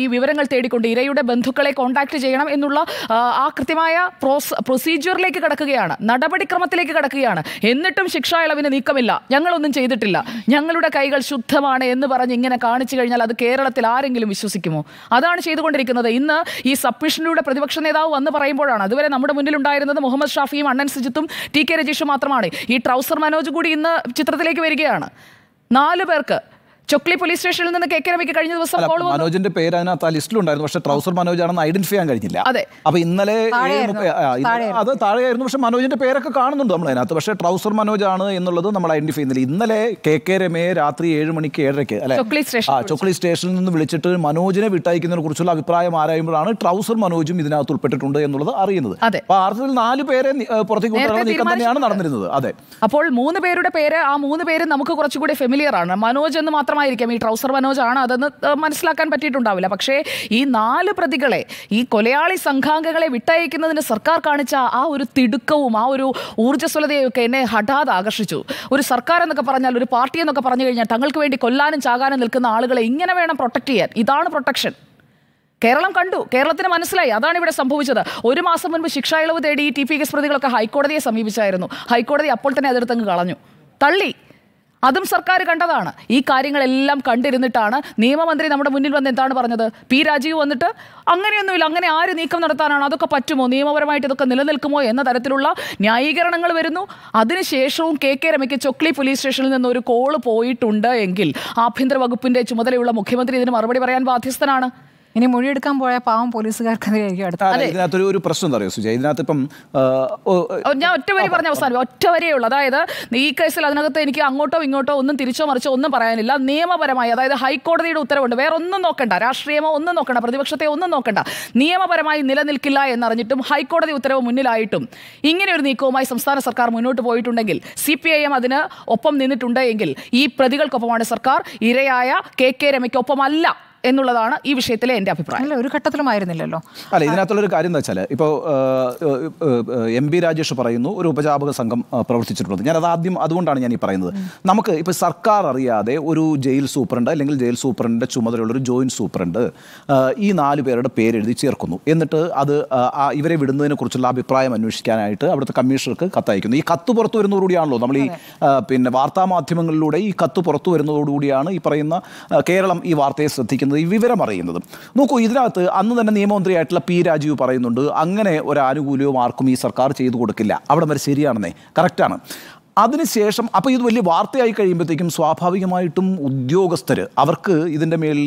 ഈ വിവരങ്ങൾ തേടിക്കൊണ്ട് ഇരയുടെ ബന്ധുക്കളെ കോൺടാക്ട് ചെയ്യണം എന്നുള്ള ആ കൃത്യമായ പ്രോസ് പ്രൊസീജിയറിലേക്ക് കടക്കുകയാണ് നടപടിക്രമത്തിലേക്ക് കടക്കുകയാണ് എന്നിട്ടും ശിക്ഷാ ഇളവിന് നീക്കമില്ല ഞങ്ങളൊന്നും ചെയ്തിട്ടില്ല ഞങ്ങളുടെ കൈകൾ ശുദ്ധമാണ് എന്ന് പറഞ്ഞ് ഇങ്ങനെ കാണിച്ചു കഴിഞ്ഞാൽ അത് കേരളത്തിൽ ആരെങ്കിലും വിശ്വസിക്കുമോ അതാണ് ചെയ്തുകൊണ്ടിരിക്കുന്നത് ഇന്ന് ഈ സബ്മിഷനിലൂടെ പ്രതിപക്ഷ നേതാവ് വന്ന് പറയുമ്പോഴാണ് അതുവരെ നമ്മുടെ മുന്നിലുണ്ടായിരുന്നത് മുഹമ്മദ് ഷാഫിയും അണ്ണൻ സിജിത്തും ടി കെ രജീഷും മാത്രമാണ് ഈ ട്രൗസർ മനോജ് കൂടി കൂടി ഇന്ന് ചിത്രത്തിലേക്ക് വരികയാണ് നാല് പേർക്ക് ചൊക്ലി പോലീസ് സ്റ്റേഷനിൽ നിന്ന് കെ കെ രമയ്ക്ക് കഴിഞ്ഞ ദിവസം മനോജിന്റെ പേര് അതിനകത്ത് ആ ലിസ്റ്റിലുണ്ടായിരുന്നു പക്ഷേ ട്രൗസർ മനോജ് ആണെന്ന് ഐഡന്റിഫൈ ചെയ്യാൻ കഴിഞ്ഞില്ല അപ്പൊ ഇന്നലെ അത് താഴെയായിരുന്നു പക്ഷെ മനോജിന്റെ പേരൊക്കെ കാണുന്നുണ്ട് നമ്മൾ അതിനകത്ത് പക്ഷേ ട്രൗസർ മനോജ് ആണ് എന്നുള്ളത് നമ്മൾ ഐഡന്റിഫൈ ചെയ്യുന്നില്ല ഇന്നലെ കെ കെ രമയെ രാത്രി ഏഴ് മണിക്ക് ഏഴരയ്ക്ക് അല്ലെ ആ ചൊക്ലി സ്റ്റേഷനിൽ നിന്ന് വിളിച്ചിട്ട് മനോജിനെ വിട്ടയക്കുന്നതിനെ കുറിച്ചുള്ള അഭിപ്രായം ആരായുമ്പോഴാണ് ട്രൗസർ മനോജും ഇതിനകത്ത് ഉൾപ്പെട്ടിട്ടുണ്ട് എന്നുള്ളത് അറിയുന്നത് അപ്പൊ ആർട്ടിൽ നാല് പേരെ പുറത്തേക്ക് കൊണ്ടുവരാൻ നീക്കം തന്നെയാണ് നടന്നിരുന്നത് അതെ അപ്പോൾ മൂന്ന് പേരുടെ പേര് ആ മൂന്ന് പേര് നമുക്ക് കുറച്ചുകൂടി ഫെമിലിയർ ആണ് മനോജ് എന്ന് മാത്രം മാത്രമായിരിക്കാം ഈ ട്രൗസർ മനോജാണ് ആണ് അതെന്ന് മനസ്സിലാക്കാൻ പറ്റിയിട്ടുണ്ടാവില്ല പക്ഷേ ഈ നാല് പ്രതികളെ ഈ കൊലയാളി സംഘാംഗങ്ങളെ വിട്ടയക്കുന്നതിന് സർക്കാർ കാണിച്ച ആ ഒരു തിടുക്കവും ആ ഒരു ഊർജ്ജസ്വലതയും ഒക്കെ എന്നെ ഹഠാത് ആകർഷിച്ചു ഒരു സർക്കാർ എന്നൊക്കെ പറഞ്ഞാൽ ഒരു പാർട്ടി എന്നൊക്കെ പറഞ്ഞു കഴിഞ്ഞാൽ തങ്ങൾക്ക് വേണ്ടി കൊല്ലാനും ചാകാനും നിൽക്കുന്ന ആളുകളെ ഇങ്ങനെ വേണം പ്രൊട്ടക്ട് ചെയ്യാൻ ഇതാണ് പ്രൊട്ടക്ഷൻ കേരളം കണ്ടു കേരളത്തിന് മനസ്സിലായി അതാണ് ഇവിടെ സംഭവിച്ചത് ഒരു മാസം മുൻപ് ശിക്ഷാ ഇളവ് തേടി ഈ ടി പി കേസ് പ്രതികളൊക്കെ ഹൈക്കോടതിയെ സമീപിച്ചായിരുന്നു ഹൈക്കോടതി അപ്പോൾ തന്നെ അതിർത്തങ്ങ് കളഞ്ഞു തള്ളി അതും സർക്കാർ കണ്ടതാണ് ഈ കാര്യങ്ങളെല്ലാം കണ്ടിരുന്നിട്ടാണ് നിയമമന്ത്രി നമ്മുടെ മുന്നിൽ വന്ന് എന്താണ് പറഞ്ഞത് പി രാജീവ് വന്നിട്ട് അങ്ങനെയൊന്നുമില്ല അങ്ങനെ ആര് നീക്കം നടത്താനാണ് അതൊക്കെ പറ്റുമോ നിയമപരമായിട്ട് ഇതൊക്കെ നിലനിൽക്കുമോ എന്ന തരത്തിലുള്ള ന്യായീകരണങ്ങൾ വരുന്നു അതിനുശേഷവും കെ കെ രമയ്ക്ക് ചൊക്ലി പോലീസ് സ്റ്റേഷനിൽ നിന്ന് ഒരു കോള് പോയിട്ടുണ്ട് എങ്കിൽ ആഭ്യന്തര വകുപ്പിൻ്റെ ചുമതലയുള്ള മുഖ്യമന്ത്രി ഇതിന് മറുപടി പറയാൻ ബാധ്യസ്ഥനാണ് ഇനി മൊഴിയെടുക്കാൻ പോയ പാവം പോലീസുകാർക്കെതിരെയായിരിക്കും ഇതിനകത്തൊരു ഒരു പ്രശ്നം എന്താ പറയുക ഇതിനകത്ത് ഇപ്പം ഞാൻ ഒറ്റ വരി പറഞ്ഞ അവസാനം ഒറ്റ വരെയുള്ളൂ അതായത് ഈ കേസിൽ അതിനകത്ത് എനിക്ക് അങ്ങോട്ടോ ഇങ്ങോട്ടോ ഒന്നും തിരിച്ചോ മറിച്ചോ ഒന്നും പറയാനില്ല നിയമപരമായി അതായത് ഹൈക്കോടതിയുടെ ഉത്തരവുണ്ട് വേറെ ഒന്നും നോക്കണ്ട രാഷ്ട്രീയമോ ഒന്നും നോക്കണ്ട പ്രതിപക്ഷത്തെ ഒന്നും നോക്കണ്ട നിയമപരമായി നിലനിൽക്കില്ല എന്നറിഞ്ഞിട്ടും ഹൈക്കോടതി ഉത്തരവ് മുന്നിലായിട്ടും ഇങ്ങനെ ഒരു നീക്കവുമായി സംസ്ഥാന സർക്കാർ മുന്നോട്ട് പോയിട്ടുണ്ടെങ്കിൽ സി പി ഐ എം അതിന് ഒപ്പം നിന്നിട്ടുണ്ട് എങ്കിൽ ഈ പ്രതികൾക്കൊപ്പമാണ് സർക്കാർ ഇരയായ കെ കെ രമയ്ക്കൊപ്പമല്ല എന്നുള്ളതാണ് ഈ വിഷയത്തിലെ എൻ്റെ അഭിപ്രായം അല്ല ഒരു ഘട്ടത്തിലും ആയിരുന്നില്ലല്ലോ അല്ല ഇതിനകത്തുള്ളൊരു കാര്യം എന്ന് വെച്ചാൽ ഇപ്പോൾ എം ബി രാജേഷ് പറയുന്നു ഒരു ഉപജാപക സംഘം പ്രവർത്തിച്ചിട്ടുള്ളത് അത് ആദ്യം അതുകൊണ്ടാണ് ഞാൻ ഈ പറയുന്നത് നമുക്ക് ഇപ്പോൾ സർക്കാർ അറിയാതെ ഒരു ജയിൽ സൂപ്രണ്ട് അല്ലെങ്കിൽ ജയിൽ സൂപ്രണ്ടിൻ്റെ ഒരു ജോയിൻറ്റ് സൂപ്രണ്ട് ഈ നാല് പേരുടെ പേരെഴുതി ചേർക്കുന്നു എന്നിട്ട് അത് ഇവരെ വിടുന്നതിനെക്കുറിച്ചുള്ള അഭിപ്രായം അന്വേഷിക്കാനായിട്ട് അവിടുത്തെ കമ്മീഷണർക്ക് കത്തയക്കുന്നു ഈ കത്ത് പുറത്തു വരുന്നതോടുകൂടിയാണല്ലോ നമ്മൾ ഈ പിന്നെ വാർത്താമാധ്യമങ്ങളിലൂടെ ഈ കത്ത് പുറത്തു വരുന്നതോടുകൂടിയാണ് ഈ പറയുന്ന കേരളം ഈ വാർത്തയെ ശ്രദ്ധിക്കുന്നത് അറിയിക്കുന്നത് ഈ വിവരം അറിയുന്നത് നോക്കൂ ഇതിനകത്ത് അന്ന് തന്നെ നിയമമന്ത്രിയായിട്ടുള്ള പി രാജീവ് പറയുന്നുണ്ട് അങ്ങനെ ഒരു ആനുകൂല്യവും ആർക്കും ഈ സർക്കാർ ചെയ്തു കൊടുക്കില്ല അവിടെ വരെ ശരിയാണെന്നേ കറക്റ്റാണ് അതിനുശേഷം അപ്പോൾ ഇത് വലിയ വാർത്തയായി കഴിയുമ്പോഴത്തേക്കും സ്വാഭാവികമായിട്ടും ഉദ്യോഗസ്ഥർ അവർക്ക് ഇതിൻ്റെ മേലിൽ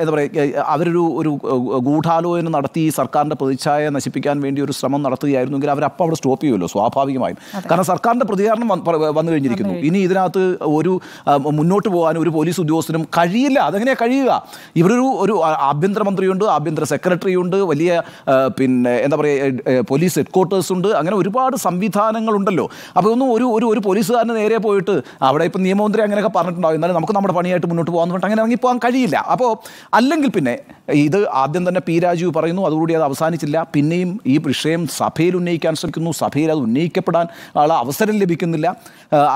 എന്താ പറയുക അവരൊരു ഒരു ഗൂഢാലോചന നടത്തി സർക്കാരിൻ്റെ പ്രതിച്ഛായ നശിപ്പിക്കാൻ വേണ്ടി ഒരു ശ്രമം നടത്തുകയായിരുന്നെങ്കിൽ അവരപ്പോൾ അവിടെ സ്റ്റോപ്പ് ചെയ്യുമല്ലോ സ്വാഭാവികമായും കാരണം സർക്കാരിൻ്റെ പ്രതികരണം വന്നു കഴിഞ്ഞിരിക്കുന്നു ഇനി ഇതിനകത്ത് ഒരു മുന്നോട്ട് പോകാൻ ഒരു പോലീസ് ഉദ്യോഗസ്ഥനും കഴിയില്ല അതെങ്ങനെയാണ് കഴിയുക ഇവരൊരു ഒരു ആഭ്യന്തരമന്ത്രിയുണ്ട് ആഭ്യന്തര സെക്രട്ടറിയുണ്ട് വലിയ പിന്നെ എന്താ പറയുക പോലീസ് ഹെഡ് ക്വാർട്ടേഴ്സ് ഉണ്ട് അങ്ങനെ ഒരുപാട് സംവിധാനങ്ങളുണ്ടല്ലോ അപ്പോൾ ഒന്നും ഒരു ഒരു ഒരു പോലീസുകാരന് നേരെ പോയിട്ട് അവിടെ ഇപ്പം നിയമമന്ത്രി അങ്ങനെയൊക്കെ പറഞ്ഞിട്ടുണ്ടാവും എന്നാലും നമുക്ക് നമ്മുടെ പണിയായിട്ട് മുന്നോട്ട് പോകാൻ പറഞ്ഞിട്ട് അങ്ങനെ ഇറങ്ങി പോകാൻ കഴിയില്ല അപ്പോൾ അല്ലെങ്കിൽ പിന്നെ ഇത് ആദ്യം തന്നെ പി രാജു പറയുന്നു അതുകൂടി അത് അവസാനിച്ചില്ല പിന്നെയും ഈ വിഷയം സഭയിൽ ഉന്നയിക്കാൻ ശ്രമിക്കുന്നു സഭയിൽ അത് ഉന്നയിക്കപ്പെടാൻ ഉള്ള അവസരം ലഭിക്കുന്നില്ല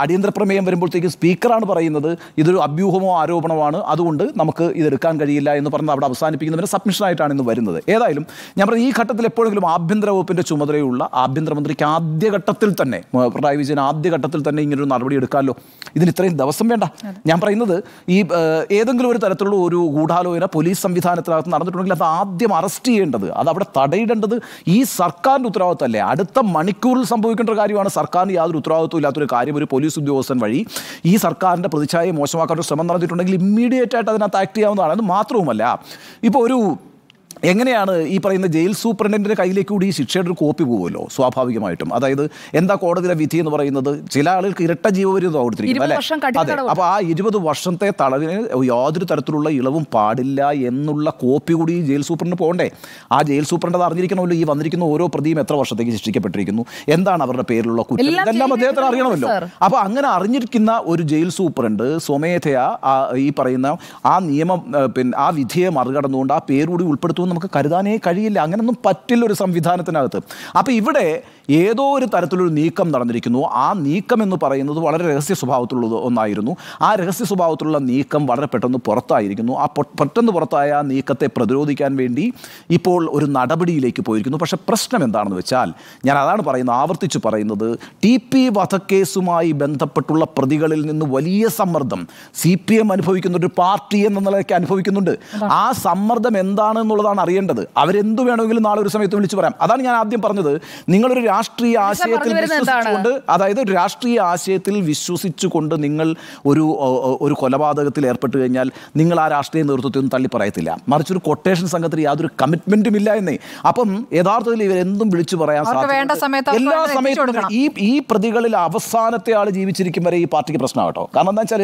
അടിയന്തര പ്രമേയം വരുമ്പോഴത്തേക്ക് സ്പീക്കറാണ് പറയുന്നത് ഇതൊരു അഭ്യൂഹമോ ആരോപണമാണ് അതുകൊണ്ട് നമുക്ക് ഇതെടുക്കാൻ കഴിയില്ല എന്ന് പറഞ്ഞ് അവിടെ അവസാനിപ്പിക്കുന്നവരെ സബ്മിഷനായിട്ടാണ് ഇന്ന് വരുന്നത് ഏതായാലും ഞാൻ പറഞ്ഞ ഈ ഘട്ടത്തിൽ എപ്പോഴെങ്കിലും ആഭ്യന്തര വകുപ്പിൻ്റെ ചുമതലയുള്ള ആഭ്യന്തരമന്ത്രിക്ക് ആദ്യഘട്ടത്തിൽ തന്നെ പിണറായി വിജയൻ ആദ്യ ഘട്ടത്തിൽ തന്നെ ഇങ്ങനൊരു നടപടി എടുക്കാമല്ലോ ഇതിന് ഇത്രയും ദിവസം വേണ്ട ഞാൻ പറയുന്നത് ഈ ഏതെങ്കിലും ഒരു തരത്തിലുള്ള ഒരു ഗൂഢാലോചന പോലീസ് സംവിധാനത്തിനകത്ത് നടന്നിട്ടുണ്ടെങ്കിൽ അത് ആദ്യം അറസ്റ്റ് ചെയ്യേണ്ടത് അത് അവിടെ തടയിടേണ്ടത് ഈ സർക്കാരിൻ്റെ ഉത്തരവാദിത്തമല്ലേ അടുത്ത മണിക്കൂറിൽ സംഭവിക്കേണ്ട ഒരു കാര്യമാണ് സർക്കാരിന് യാതൊരു ഉത്തരവാദിത്വം ഇല്ലാത്തൊരു കാര്യം ഒരു പോലീസ് ഉദ്യോഗസ്ഥൻ വഴി ഈ സർക്കാരിൻ്റെ പ്രതിച്ഛായ മോശമാക്കാനൊരു ശ്രമം നടന്നിട്ടുണ്ടെങ്കിൽ ഇമ്മീഡിയറ്റ് ആയിട്ട് അതിനകത്ത് ആക്ട് ചെയ്യാവുന്നതാണ് അത് മാത്രവുമല്ല ഇപ്പോൾ ഒരു എങ്ങനെയാണ് ഈ പറയുന്ന ജയിൽ സൂപ്രണ്ടിൻ്റെ കയ്യിലേക്ക് കൂടി ഈ ശിക്ഷയുടെ ഒരു കോപ്പി പോകുമല്ലോ സ്വാഭാവികമായിട്ടും അതായത് എന്താ കോടതിയുടെ വിധി എന്ന് പറയുന്നത് ചില ആളുകൾക്ക് ഇരട്ട ജീവപര്യന്തം കൊടുത്തിരിക്കും അല്ലേ അതെ അപ്പോൾ ആ ഇരുപത് വർഷത്തെ തളവിന് യാതൊരു തരത്തിലുള്ള ഇളവും പാടില്ല എന്നുള്ള കോപ്പി കൂടി ഈ ജയിൽ സൂപ്രണ്ട് പോകണ്ടേ ആ ജയിൽ സൂപ്രണ്ട് അത് അറിഞ്ഞിരിക്കണമല്ലോ ഈ വന്നിരിക്കുന്ന ഓരോ പ്രതിയും എത്ര വർഷത്തേക്ക് ശിക്ഷിക്കപ്പെട്ടിരിക്കുന്നു എന്താണ് അവരുടെ പേരിലുള്ള കുറ്റം ഇതെല്ലാം അദ്ദേഹത്തിന് അറിയണമല്ലോ അപ്പോൾ അങ്ങനെ അറിഞ്ഞിരിക്കുന്ന ഒരു ജയിൽ സൂപ്രണ്ട് സ്വമേധയാ ഈ പറയുന്ന ആ നിയമം പിന്നെ ആ വിധിയെ മറികടന്നുകൊണ്ട് ആ പേരുകൂടി ഉൾപ്പെടുത്തുന്നു നമുക്ക് കരുതാനേ കഴിയില്ല അങ്ങനെയൊന്നും പറ്റില്ല ഒരു സംവിധാനത്തിനകത്ത് അപ്പോൾ ഇവിടെ ഏതോ ഒരു തരത്തിലൊരു നീക്കം നടന്നിരിക്കുന്നു ആ നീക്കം എന്ന് പറയുന്നത് വളരെ രഹസ്യ സ്വഭാവത്തിലുള്ളത് ഒന്നായിരുന്നു ആ രഹസ്യ സ്വഭാവത്തിലുള്ള നീക്കം വളരെ പെട്ടെന്ന് പുറത്തായിരിക്കുന്നു ആ പെട്ടെന്ന് പുറത്തായ ആ നീക്കത്തെ പ്രതിരോധിക്കാൻ വേണ്ടി ഇപ്പോൾ ഒരു നടപടിയിലേക്ക് പോയിരിക്കുന്നു പക്ഷേ പ്രശ്നം എന്താണെന്ന് വെച്ചാൽ ഞാൻ അതാണ് പറയുന്നത് ആവർത്തിച്ച് പറയുന്നത് ടി പി വധക്കേസുമായി ബന്ധപ്പെട്ടുള്ള പ്രതികളിൽ നിന്ന് വലിയ സമ്മർദ്ദം സി പി എം ഒരു പാർട്ടി എന്ന നിലയ്ക്ക് അനുഭവിക്കുന്നുണ്ട് ആ സമ്മർദ്ദം എന്താണ് എന്നുള്ളതാണ് അറിയേണ്ടത് അവരെന്ത് വേണമെങ്കിലും നാളെ ഒരു സമയത്ത് വിളിച്ചു പറയാം അതാണ് ഞാൻ ആദ്യം പറഞ്ഞത് നിങ്ങളൊരു രാഷ്ട്രീയ ആശയത്തിൽ വിശ്വസിച്ചുകൊണ്ട് അതായത് ഒരു രാഷ്ട്രീയ ആശയത്തിൽ വിശ്വസിച്ചുകൊണ്ട് നിങ്ങൾ ഒരു ഒരു കൊലപാതകത്തിൽ ഏർപ്പെട്ട് കഴിഞ്ഞാൽ നിങ്ങൾ ആ രാഷ്ട്രീയ നേതൃത്വത്തിൽ തള്ളി പറയത്തില്ല മറിച്ച് ഒരു കൊട്ടേഷൻ സംഘത്തിൽ യാതൊരു കമ്മിറ്റ്മെന്റും ഇല്ല എന്നേ അപ്പം യഥാർത്ഥത്തിൽ ഇവരെന്തും വിളിച്ചു പറയാൻ സാധ്യത എല്ലാ സമയത്തും ഈ ഈ പ്രതികളിൽ അവസാനത്തെ ആൾ ജീവിച്ചിരിക്കും വരെ ഈ പാർട്ടിക്ക് പ്രശ്നമാട്ടോ കാരണം എന്താ വെച്ചാൽ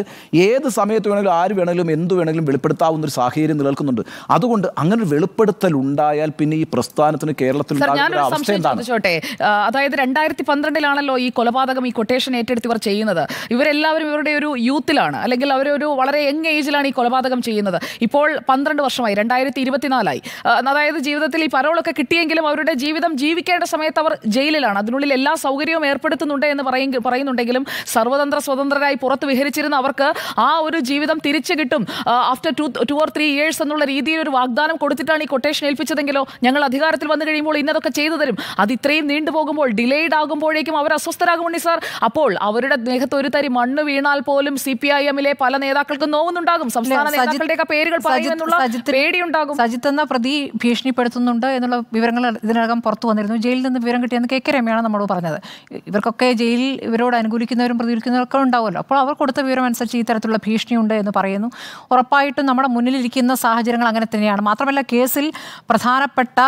ഏത് സമയത്ത് വേണമെങ്കിലും ആര് വേണമെങ്കിലും എന്ത് വേണമെങ്കിലും വെളിപ്പെടുത്താവുന്ന ഒരു സാഹചര്യം നിലനിൽക്കുന്നുണ്ട് അതുകൊണ്ട് അങ്ങനെ ഒരു വെളിപ്പെടുത്തൽ ഉണ്ടായാൽ പിന്നെ ഈ പ്രസ്ഥാനത്തിന് കേരളത്തിൽ അവസ്ഥ എന്താണ് അതായത് രണ്ടായിരത്തി പന്ത്രണ്ടിലാണല്ലോ ഈ കൊലപാതകം ഈ കൊട്ടേഷൻ ഏറ്റെടുത്ത് ഇവർ ചെയ്യുന്നത് ഇവരെല്ലാവരും ഇവരുടെ ഒരു യൂത്തിലാണ് അല്ലെങ്കിൽ അവരൊരു വളരെ യങ് ഏജിലാണ് ഈ കൊലപാതകം ചെയ്യുന്നത് ഇപ്പോൾ പന്ത്രണ്ട് വർഷമായി രണ്ടായിരത്തി ഇരുപത്തിനാലായി അതായത് ജീവിതത്തിൽ ഈ പരോളൊക്കെ കിട്ടിയെങ്കിലും അവരുടെ ജീവിതം ജീവിക്കേണ്ട സമയത്ത് അവർ ജയിലിലാണ് അതിനുള്ളിൽ എല്ലാ സൗകര്യവും ഏർപ്പെടുത്തുന്നുണ്ട് എന്ന് പറയും പറയുന്നുണ്ടെങ്കിലും സർവതന്ത്ര സ്വതന്ത്രരായി പുറത്ത് വിഹരിച്ചിരുന്ന അവർക്ക് ആ ഒരു ജീവിതം തിരിച്ചു കിട്ടും after two two or three years എന്നുള്ള രീതിയിൽ ഒരു വാഗ്ദാനം കൊടുത്തിട്ടാണ് ഈ കൊട്ടേഷൻ ഏൽപ്പിച്ചതെങ്കിലോ ഞങ്ങൾ അധികാരത്തിൽ വന്നു കഴിയുമ്പോൾ ഇന്നതൊക്കെ ചെയ്തു തരും അത് ഇത്രയും നീണ്ടുപോകും ആകുമ്പോൾ ഡിലേഡ് ആകുമ്പോഴേക്കും അവർ അസ്വസ്ഥരാകും സാർ അപ്പോൾ അവരുടെ ദേഹത്ത് ഒരു തരി മണ്ണ് വീണാൽ പോലും സി പി ഐ എമ്മിലെ പല നേതാക്കൾക്ക് നോവുന്നുണ്ടാകും സംസ്ഥാന നേതാക്കളുടെയൊക്കെ പേരുകൾ പറയുമെന്നുള്ള പേടിയുണ്ടാകും സജിത്ത് എന്ന പ്രതി ഭീഷണിപ്പെടുത്തുന്നുണ്ട് എന്നുള്ള വിവരങ്ങൾ ഇതിനകം പുറത്തു വന്നിരുന്നു ജയിലിൽ നിന്ന് വിവരം കിട്ടിയെന്ന് കെ കെ രമയാണ് നമ്മളോട് പറഞ്ഞത് ഇവർക്കൊക്കെ ജയിലിൽ ഇവരോട് അനുകൂലിക്കുന്നവരും പ്രതികരിക്കുന്നവരൊക്കെ ഉണ്ടാവുമല്ലോ അപ്പോൾ അവർ കൊടുത്ത വിവരം അനുസരിച്ച് ഈ തരത്തിലുള്ള ഭീഷണിയുണ്ട് എന്ന് പറയുന്നു ഉറപ്പായിട്ടും നമ്മുടെ മുന്നിലിരിക്കുന്ന സാഹചര്യങ്ങൾ അങ്ങനെ തന്നെയാണ് മാത്രമല്ല കേസിൽ പ്രധാനപ്പെട്ട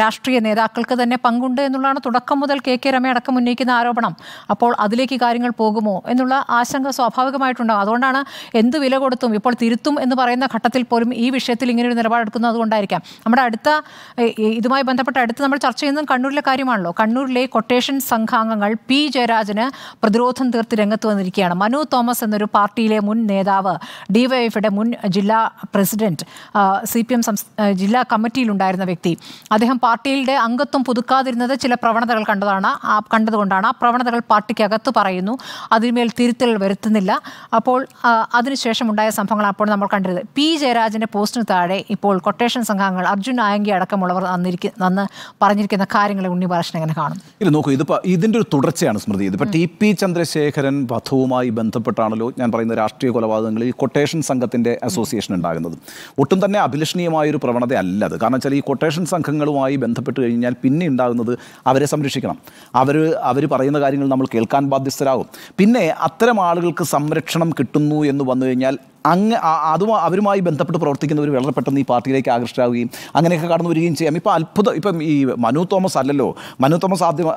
രാഷ്ട്രീയ നേതാക്കൾക്ക് തന്നെ പങ്കുണ്ട് എന്നുള്ളതാണ് തുടക്കം മുതൽ കെ കെ രമേ അടക്കം ഉന്നയിക്കുന്ന ആരോപണം അപ്പോൾ അതിലേക്ക് കാര്യങ്ങൾ പോകുമോ എന്നുള്ള ആശങ്ക സ്വാഭാവികമായിട്ടുണ്ടാകും അതുകൊണ്ടാണ് എന്ത് വില കൊടുത്തും ഇപ്പോൾ തിരുത്തും എന്ന് പറയുന്ന ഘട്ടത്തിൽ പോലും ഈ വിഷയത്തിൽ ഇങ്ങനെ ഒരു നിലപാടെടുക്കുന്നത് കൊണ്ടായിരിക്കാം നമ്മുടെ അടുത്ത ഇതുമായി ബന്ധപ്പെട്ട അടുത്ത് നമ്മൾ ചർച്ച ചെയ്യുന്നത് കണ്ണൂരിലെ കാര്യമാണല്ലോ കണ്ണൂരിലെ കൊട്ടേഷൻ സംഘാംഗങ്ങൾ പി ജയരാജന് പ്രതിരോധം തീർത്ത് രംഗത്ത് വന്നിരിക്കുകയാണ് മനു തോമസ് എന്നൊരു പാർട്ടിയിലെ മുൻ നേതാവ് ഡിവൈഎഫിയുടെ മുൻ ജില്ലാ പ്രസിഡന്റ് സി പി എം ജില്ലാ കമ്മിറ്റിയിലുണ്ടായിരുന്ന വ്യക്തി അദ്ദേഹം പാർട്ടിയുടെ അംഗത്വം പുതുക്കാതിരുന്നത് ചില പ്രവണതകൾ കണ്ടതാണ് ആ കണ്ടതുകൊണ്ടാണ് ആ പ്രവണതകൾ പാർട്ടിക്കകത്ത് പറയുന്നു അതിന്മേൽ തിരുത്തൽ വരുത്തുന്നില്ല അപ്പോൾ അതിനുശേഷം ഉണ്ടായ സംഭവങ്ങൾ അപ്പോൾ നമ്മൾ കണ്ടത് പി ജയരാജൻ്റെ പോസ്റ്റിന് താഴെ ഇപ്പോൾ കൊട്ടേഷൻ സംഘങ്ങൾ അർജുൻ ആയങ്കി അടക്കമുള്ളവർ വന്നിരിക്ക വന്ന് പറഞ്ഞിരിക്കുന്ന കാര്യങ്ങളെ ഉണ്ണി എങ്ങനെ കാണും ഇല്ല നോക്കൂ ഇതിപ്പോൾ ഇതിൻ്റെ ഒരു തുടർച്ചയാണ് സ്മൃതി ഇതിപ്പോൾ ടി പി ചന്ദ്രശേഖരൻ വധവുമായി ബന്ധപ്പെട്ടാണല്ലോ ഞാൻ പറയുന്ന രാഷ്ട്രീയ കൊലപാതകങ്ങളിൽ കൊട്ടേഷൻ സംഘത്തിൻ്റെ അസോസിയേഷൻ ഉണ്ടാകുന്നത് ഒട്ടും തന്നെ അഭിലഷണീയമായ ഒരു പ്രവണതയല്ല അത് കാരണം വെച്ചാൽ ഈ കൊട്ടേഷൻ സംഘം തർക്കങ്ങളുമായി ബന്ധപ്പെട്ട് കഴിഞ്ഞാൽ പിന്നെ ഉണ്ടാകുന്നത് അവരെ സംരക്ഷിക്കണം അവർ അവർ പറയുന്ന കാര്യങ്ങൾ നമ്മൾ കേൾക്കാൻ ബാധ്യസ്ഥരാകും പിന്നെ അത്തരം ആളുകൾക്ക് സംരക്ഷണം കിട്ടുന്നു എന്ന് വന്നു കഴിഞ്ഞാൽ അങ്ങ് അതുമായി അവരുമായി ബന്ധപ്പെട്ട് പ്രവർത്തിക്കുന്നവർ വളരെ പെട്ടെന്ന് ഈ പാർട്ടിയിലേക്ക് ആകർഷിച്ചാവുകയും അങ്ങനെയൊക്കെ കടന്നു വരികയും ചെയ്യാം ഇപ്പോൾ അത്ഭുതം ഇപ്പം ഈ മനു തോമസ് അല്ലല്ലോ മനു തോമസ് ആദ്യം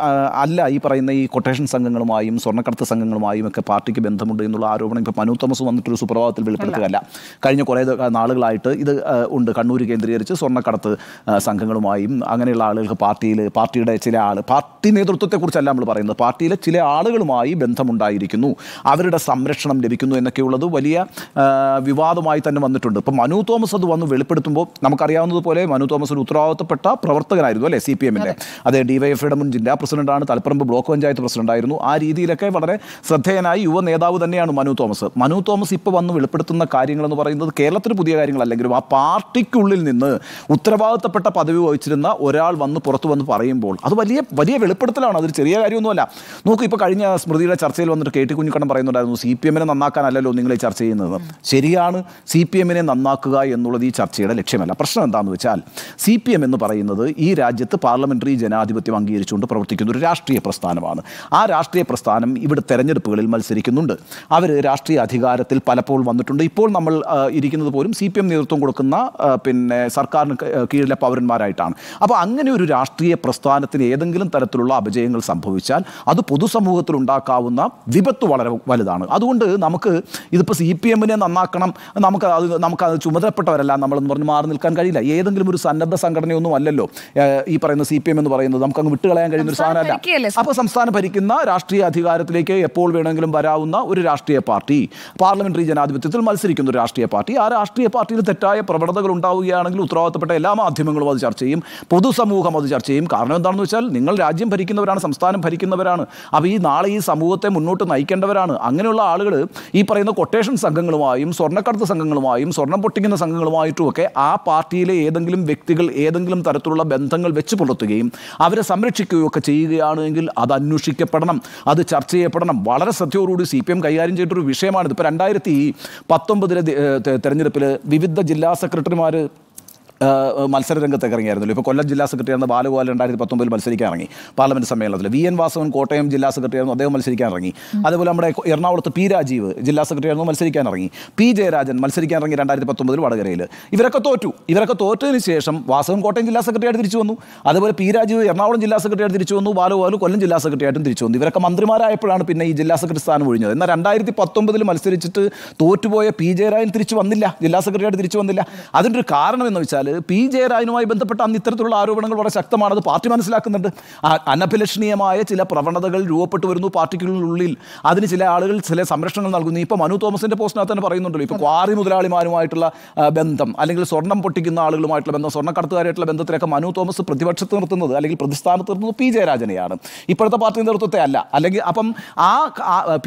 അല്ല ഈ പറയുന്ന ഈ കൊട്ടേഷൻ സംഘങ്ങളുമായും സ്വർണ്ണക്കടത്ത് സംഘങ്ങളുമായും ഒക്കെ പാർട്ടിക്ക് ബന്ധമുണ്ട് എന്നുള്ള ആരോപണം ഇപ്പോൾ മനു തോമസ് വന്നിട്ടൊരു സുപ്രഭാതത്തിൽ വെളിപ്പെടുത്തുകയല്ല കഴിഞ്ഞ കുറേ നാളുകളായിട്ട് ഇത് ഉണ്ട് കണ്ണൂർ കേന്ദ്രീകരിച്ച് സ്വർണ്ണക്കടത്ത് സംഘങ്ങളുമായും അങ്ങനെയുള്ള ആളുകൾക്ക് പാർട്ടിയിൽ പാർട്ടിയുടെ ചില ആൾ പാർട്ടി നേതൃത്വത്തെക്കുറിച്ചല്ല നമ്മൾ പറയുന്നത് പാർട്ടിയിലെ ചില ആളുകളുമായി ബന്ധമുണ്ടായിരിക്കുന്നു അവരുടെ സംരക്ഷണം ലഭിക്കുന്നു എന്നൊക്കെയുള്ളത് വലിയ വിവാദമായി തന്നെ വന്നിട്ടുണ്ട് ഇപ്പം മനു തോമസ് അത് വന്ന് വെളിപ്പെടുത്തുമ്പോൾ നമുക്കറിയാവുന്നതുപോലെ മനു തോമസ് ഒരു ഉത്തരവാദിത്തപ്പെട്ട പ്രവർത്തകനായിരുന്നു അല്ലേ സി പി എമ്മിൻ്റെ അതേ ഡിവൈഎഫ്ഐയുടെ മുൻ ജില്ലാ പ്രസിഡന്റാണ് തലപ്പറമ്പ് ബ്ലോക്ക് പഞ്ചായത്ത് പ്രസിഡന്റായിരുന്നു ആ രീതിയിലൊക്കെ വളരെ ശ്രദ്ധേയനായ യുവ നേതാവ് തന്നെയാണ് മനു തോമസ് മനു തോമസ് ഇപ്പോൾ വന്ന് വെളിപ്പെടുത്തുന്ന കാര്യങ്ങളെന്ന് പറയുന്നത് കേരളത്തിന് പുതിയ കാര്യങ്ങളല്ലെങ്കിലും ആ പാർട്ടിക്കുള്ളിൽ നിന്ന് ഉത്തരവാദിത്തപ്പെട്ട പദവി വഹിച്ചിരുന്ന ഒരാൾ വന്ന് പുറത്തു വന്ന് പറയുമ്പോൾ അത് വലിയ വലിയ വെളിപ്പെടുത്തലാണ് അതൊരു ചെറിയ കാര്യമൊന്നുമല്ല നോക്കൂ ഇപ്പോൾ കഴിഞ്ഞ സ്മൃതിയുടെ ചർച്ചയിൽ വന്നിട്ട് കെ ടി കുഞ്ഞിക്കണ്ണൻ പറയുന്നുണ്ടായിരുന്നു സി പി എമ്മിനെ നന്നാക്കാനല്ലല്ലോ നിങ്ങൾ ഈ ചർച്ച ചെയ്യുന്നത് ശരിയാണ് സി പി എമ്മിനെ നന്നാക്കുക എന്നുള്ളത് ഈ ചർച്ചയുടെ ലക്ഷ്യമല്ല പ്രശ്നം എന്താണെന്ന് വെച്ചാൽ സി പി എം എന്ന് പറയുന്നത് ഈ രാജ്യത്ത് പാർലമെൻ്ററി ജനാധിപത്യം അംഗീകരിച്ചുകൊണ്ട് പ്രവർത്തിക്കുന്ന ഒരു രാഷ്ട്രീയ പ്രസ്ഥാനമാണ് ആ രാഷ്ട്രീയ പ്രസ്ഥാനം ഇവിടെ തെരഞ്ഞെടുപ്പുകളിൽ മത്സരിക്കുന്നുണ്ട് അവർ രാഷ്ട്രീയ അധികാരത്തിൽ പലപ്പോൾ വന്നിട്ടുണ്ട് ഇപ്പോൾ നമ്മൾ ഇരിക്കുന്നത് പോലും സി പി എം നേതൃത്വം കൊടുക്കുന്ന പിന്നെ സർക്കാരിന് കീഴിലെ പൗരന്മാരായിട്ടാണ് അപ്പോൾ അങ്ങനെ ഒരു രാഷ്ട്രീയ പ്രസ്ഥാനത്തിന് ഏതെങ്കിലും തരത്തിലുള്ള അപജയങ്ങൾ സംഭവിച്ചാൽ അത് പൊതുസമൂഹത്തിൽ ഉണ്ടാക്കാവുന്ന വിപത്ത് വളരെ വലുതാണ് അതുകൊണ്ട് നമുക്ക് ഇതിപ്പോൾ സി പി എമ്മിനെ നന്ന നന്നാക്കണം നമുക്ക് അത് നമുക്ക് അത് ചുമതലപ്പെട്ടവരല്ല നമ്മളെന്ന് പറഞ്ഞ് മാറി നിൽക്കാൻ കഴിയില്ല ഏതെങ്കിലും ഒരു സന്നദ്ധ സംഘടനയൊന്നും അല്ലല്ലോ ഈ പറയുന്ന സി പി എം എന്ന് പറയുന്നത് നമുക്ക് അങ്ങ് വിട്ടുകളയാൻ കഴിയുന്ന ഒരു സാധനമല്ല അപ്പോൾ സംസ്ഥാനം ഭരിക്കുന്ന രാഷ്ട്രീയ അധികാരത്തിലേക്ക് എപ്പോൾ വേണമെങ്കിലും വരാവുന്ന ഒരു രാഷ്ട്രീയ പാർട്ടി പാർലമെന്ററി ജനാധിപത്യത്തിൽ മത്സരിക്കുന്ന ഒരു രാഷ്ട്രീയ പാർട്ടി ആ രാഷ്ട്രീയ പാർട്ടിയിൽ തെറ്റായ പ്രവണതകൾ ഉണ്ടാവുകയാണെങ്കിൽ ഉത്തരവാദിത്തപ്പെട്ട എല്ലാ മാധ്യമങ്ങളും അത് ചർച്ച ചെയ്യും പൊതുസമൂഹം അത് ചർച്ച ചെയ്യും കാരണം എന്താണെന്ന് വെച്ചാൽ നിങ്ങൾ രാജ്യം ഭരിക്കുന്നവരാണ് സംസ്ഥാനം ഭരിക്കുന്നവരാണ് അപ്പോൾ ഈ നാളെ ഈ സമൂഹത്തെ മുന്നോട്ട് നയിക്കേണ്ടവരാണ് അങ്ങനെയുള്ള ആളുകൾ ഈ പറയുന്ന കൊട്ടേഷൻ സംഘങ്ങളുമായും സംഘങ്ങളുമായും സ്വർണ്ണക്കടത്ത് സംഘങ്ങളുമായും സ്വർണം പൊട്ടിക്കുന്ന സംഘങ്ങളുമായിട്ടുമൊക്കെ ആ പാർട്ടിയിലെ ഏതെങ്കിലും വ്യക്തികൾ ഏതെങ്കിലും തരത്തിലുള്ള ബന്ധങ്ങൾ വെച്ച് പുലർത്തുകയും അവരെ സംരക്ഷിക്കുകയൊക്കെ ഒക്കെ ചെയ്യുകയാണെങ്കിൽ അത് അന്വേഷിക്കപ്പെടണം അത് ചർച്ച ചെയ്യപ്പെടണം വളരെ ശ്രദ്ധയോടുകൂടി സി പി എം കൈകാര്യം ചെയ്തിട്ടൊരു വിഷയമാണിത് ഇപ്പോൾ രണ്ടായിരത്തി പത്തൊമ്പതിലെ തെരഞ്ഞെടുപ്പിൽ വിവിധ ജില്ലാ സെക്രട്ടറിമാർ മത്സര രംഗത്തേക്ക് ഇറങ്ങിയായിരുന്നല്ലോ ഇപ്പോൾ കൊല്ലം ജില്ലാ സെക്രട്ടറി ആയിരുന്ന രണ്ടായിരത്തി പത്തൊമ്പതിൽ മത്സരിക്കാൻ ഇറങ്ങി പാർലമെന്റ് സമ്മേളനത്തിൽ വി എൻ വാസവൻ കോട്ടയം ജില്ലാ സെക്രട്ടറി ആയിരുന്നു അദ്ദേഹം മത്സരിക്കാൻ ഇറങ്ങി അതുപോലെ നമ്മുടെ എറണാകുളത്ത് പി രാജീവ് ജില്ലാ സെക്രട്ടറി ആയിരുന്നു മത്സരിക്കാൻ ഇറങ്ങി പി ജയരാജൻ മത്സരിക്കാൻ ഇറങ്ങി രണ്ടായിരത്തി പത്തൊമ്പതിൽ വടകരയിൽ ഇവരൊക്കെ തോറ്റു ഇവരൊക്കെ തോറ്റതിന് ശേഷം വാസവൻ കോട്ടയം ജില്ലാ സെക്രട്ടറി ആയിട്ട് തിരിച്ചു വന്നു അതുപോലെ പി രാജീവ് എറണാകുളം ജില്ലാ സെക്രട്ടറി ആയിട്ട് തിരിച്ചു വന്നു ബാലുഗോപാൽ കൊല്ലം ജില്ലാ സെക്രട്ടറി ആയിട്ടും തിരിച്ചു വന്നു ഇവരൊക്കെ മന്ത്രിമാരായപ്പോഴാണ് പിന്നെ ഈ ജില്ലാ സെക്രട്ടറി സ്ഥാനം ഒഴിഞ്ഞത് എന്നാൽ രണ്ടായിരത്തി പത്തൊമ്പതിൽ മത്സരിച്ചിട്ട് തോറ്റുപോയ പി ജയരാജൻ തിരിച്ചു വന്നില്ല ജില്ലാ സെക്രട്ടറി ആയിട്ട് തിരിച്ചു വന്നില്ല അതിൻ്റെ ഒരു കാരണം എന്ന് വെച്ചാൽ പറഞ്ഞാൽ പി ജയരാജനുമായി ബന്ധപ്പെട്ട അന്ന് ഇത്തരത്തിലുള്ള ആരോപണങ്ങൾ വളരെ ശക്തമാണ് അത് പാർട്ടി മനസ്സിലാക്കുന്നുണ്ട് അനഭിലഷണീയമായ ചില പ്രവണതകൾ രൂപപ്പെട്ടു വരുന്നു പാർട്ടിക്കുള്ളിൽ അതിന് ചില ആളുകൾ ചില സംരക്ഷണങ്ങൾ നൽകുന്നു ഇപ്പോൾ മനു തോമസിൻ്റെ പോസ്റ്റിനകത്ത് തന്നെ പറയുന്നുണ്ടല്ലോ ഇപ്പോൾ ക്വാറി മുതലാളിമാരുമായിട്ടുള്ള ബന്ധം അല്ലെങ്കിൽ സ്വർണം പൊട്ടിക്കുന്ന ആളുകളുമായിട്ടുള്ള ബന്ധം സ്വർണ്ണക്കടത്തുകാരായിട്ടുള്ള ബന്ധത്തിലൊക്കെ മനു തോമസ് പ്രതിപക്ഷത്ത് നിർത്തുന്നത് അല്ലെങ്കിൽ പ്രതിസ്ഥാനത്ത് നിർത്തുന്നത് പി ജയരാജനെയാണ് ഇപ്പോഴത്തെ പാർട്ടി നേതൃത്വത്തെ അല്ല അല്ലെങ്കിൽ അപ്പം ആ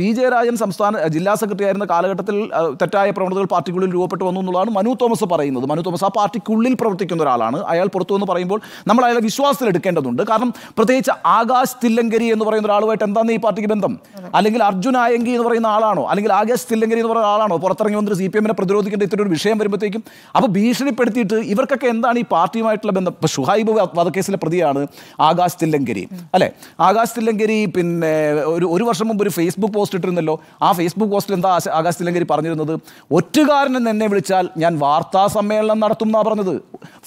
പി ജയരാജൻ സംസ്ഥാന ജില്ലാ സെക്രട്ടറി ആയിരുന്ന കാലഘട്ടത്തിൽ തെറ്റായ പ്രവണതകൾ പാർട്ടിക്കുള്ളിൽ രൂപപ്പെട്ടു വന്നു എന്നുള്ളതാണ് മനു തോമസ് പറയുന്നത് മനു തോമസ് ആ പാർട്ടിക്കുള്ളിൽ അതിൽ പ്രവർത്തിക്കുന്ന ഒരാളാണ് അയാൾ പുറത്തു എന്ന് പറയുമ്പോൾ നമ്മൾ അയാളെ വിശ്വാസത്തിൽ എടുക്കേണ്ടതുണ്ട് കാരണം പ്രത്യേകിച്ച് ആകാശ് തില്ലങ്കരി എന്ന് പറയുന്ന ഒരാളുമായിട്ട് എന്താണ് ഈ പാർട്ടിക്ക് ബന്ധം അല്ലെങ്കിൽ അർജുൻ ആയങ്കി എന്ന് പറയുന്ന ആളാണോ അല്ലെങ്കിൽ ആകാശ് തില്ലങ്കരി എന്ന് പറയുന്ന ആളാണോ പുറത്തിറങ്ങി വന്നിട്ട് സി പി എമ്മിനെ പ്രതിരോധിക്കേണ്ട ഇത്തരം ഒരു വിഷയം വരുമ്പോഴത്തേക്കും അപ്പോൾ ഭീഷണിപ്പെടുത്തിയിട്ട് ഇവർക്കൊക്കെ എന്താണ് ഈ പാർട്ടിയുമായിട്ടുള്ള ബന്ധം ഇപ്പോൾ ഷുഹൈബ് വധക്കേസിലെ പ്രതിയാണ് ആകാശ് തില്ലങ്കരി അല്ലേ ആകാശ് തില്ലങ്കരി പിന്നെ ഒരു ഒരു വർഷം മുമ്പ് ഒരു ഫേസ്ബുക്ക് പോസ്റ്റ് ഇട്ടിരുന്നല്ലോ ആ ഫേസ്ബുക്ക് പോസ്റ്റിൽ എന്താ ആകാശ് തില്ലങ്കരി പറഞ്ഞിരുന്നത് ഒറ്റുകാരനെന്ന് എന്നെ വിളിച്ചാൽ ഞാൻ വാർത്താ സമ്മേളനം നടത്തും എന്നാണ് പറഞ്ഞത്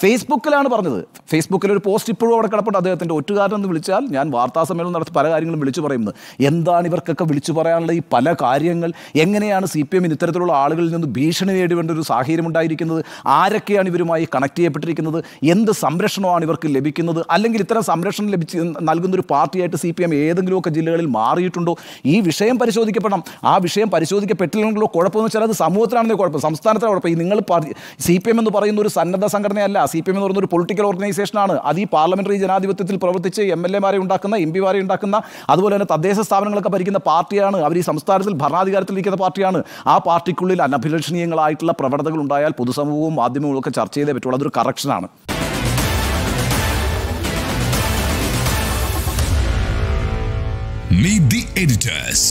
ഫേസ്ബുക്കിലാണ് പറഞ്ഞത് ഫേസ്ബുക്കിൽ ഒരു പോസ്റ്റ് ഇപ്പോഴും അവിടെ കിടപ്പുണ്ട് അദ്ദേഹത്തിൻ്റെ ഒറ്റുകാരനെന്ന് വിളിച്ചാൽ ഞാൻ വാർത്താ സമ്മേളനം നടത്തി പല കാര്യങ്ങളും വിളിച്ചു പറയുന്നത് എന്താണ് ഇവർക്കൊക്കെ വിളിച്ചു പറയാനുള്ള ഈ പല കാര്യങ്ങൾ എങ്ങനെയാണ് സി പി എം ഇത്തരത്തിലുള്ള ആളുകളിൽ നിന്ന് ഭീഷണി നേടിവേണ്ട ഒരു സാഹചര്യം ഉണ്ടായിരിക്കുന്നത് ആരൊക്കെയാണ് ഇവരുമായി കണക്ട് ചെയ്യപ്പെട്ടിരിക്കുന്നത് എന്ത് സംരക്ഷണമാണ് ഇവർക്ക് ലഭിക്കുന്നത് അല്ലെങ്കിൽ ഇത്തരം സംരക്ഷണം ലഭിച്ച് നൽകുന്ന ഒരു പാർട്ടിയായിട്ട് സി പി എം ഏതെങ്കിലുമൊക്കെ ജില്ലകളിൽ മാറിയിട്ടുണ്ടോ ഈ വിഷയം പരിശോധിക്കപ്പെടണം ആ വിഷയം പരിശോധിക്കപ്പെട്ടില്ലെങ്കിലോ കുഴപ്പമെന്ന് വെച്ചാൽ അത് സമൂഹത്തിലാണെങ്കിൽ കുഴപ്പം സംസ്ഥാനത്തിനാണ് കുഴപ്പം ഈ നിങ്ങൾ സി പി എം എന്ന് പറയുന്ന ഒരു സന്നദ്ധ സംഘടനയല്ല സി പി എം എന്ന് പറയുന്ന ഒരു പൊളിറ്റിക്കൽ ഓർഗനൈസേഷനാണ് അത് ഈ പാർലമെന്ററി ജനാധിപത്യത്തിൽ പ്രവർത്തിച്ച് എം എൽ എമാരെ ഉണ്ടാക്കുന്ന എം പിമാരെ ഉണ്ടാക്കുന്ന അതുപോലെ തന്നെ തദ്ദേശ സ്ഥാപനങ്ങളൊക്കെ ഭരിക്കുന്ന പാർട്ടിയാണ് അവർ ഈ സംസ്ഥാനത്തിൽ ഭരണാധികാരത്തിലിരിക്കുന്ന പാർട്ടിയാണ് ആ പാർട്ടിക്കുള്ളിൽ അനഭിലഷണീയങ്ങളായിട്ടുള്ള പ്രവണതകൾ ഉണ്ടായാൽ പൊതുസമൂഹവും മാധ്യമവും ഒക്കെ ചർച്ച ചെയ്തേ പറ്റുള്ളൂ അതൊരു കറക്ഷനാണ് Meet the editors.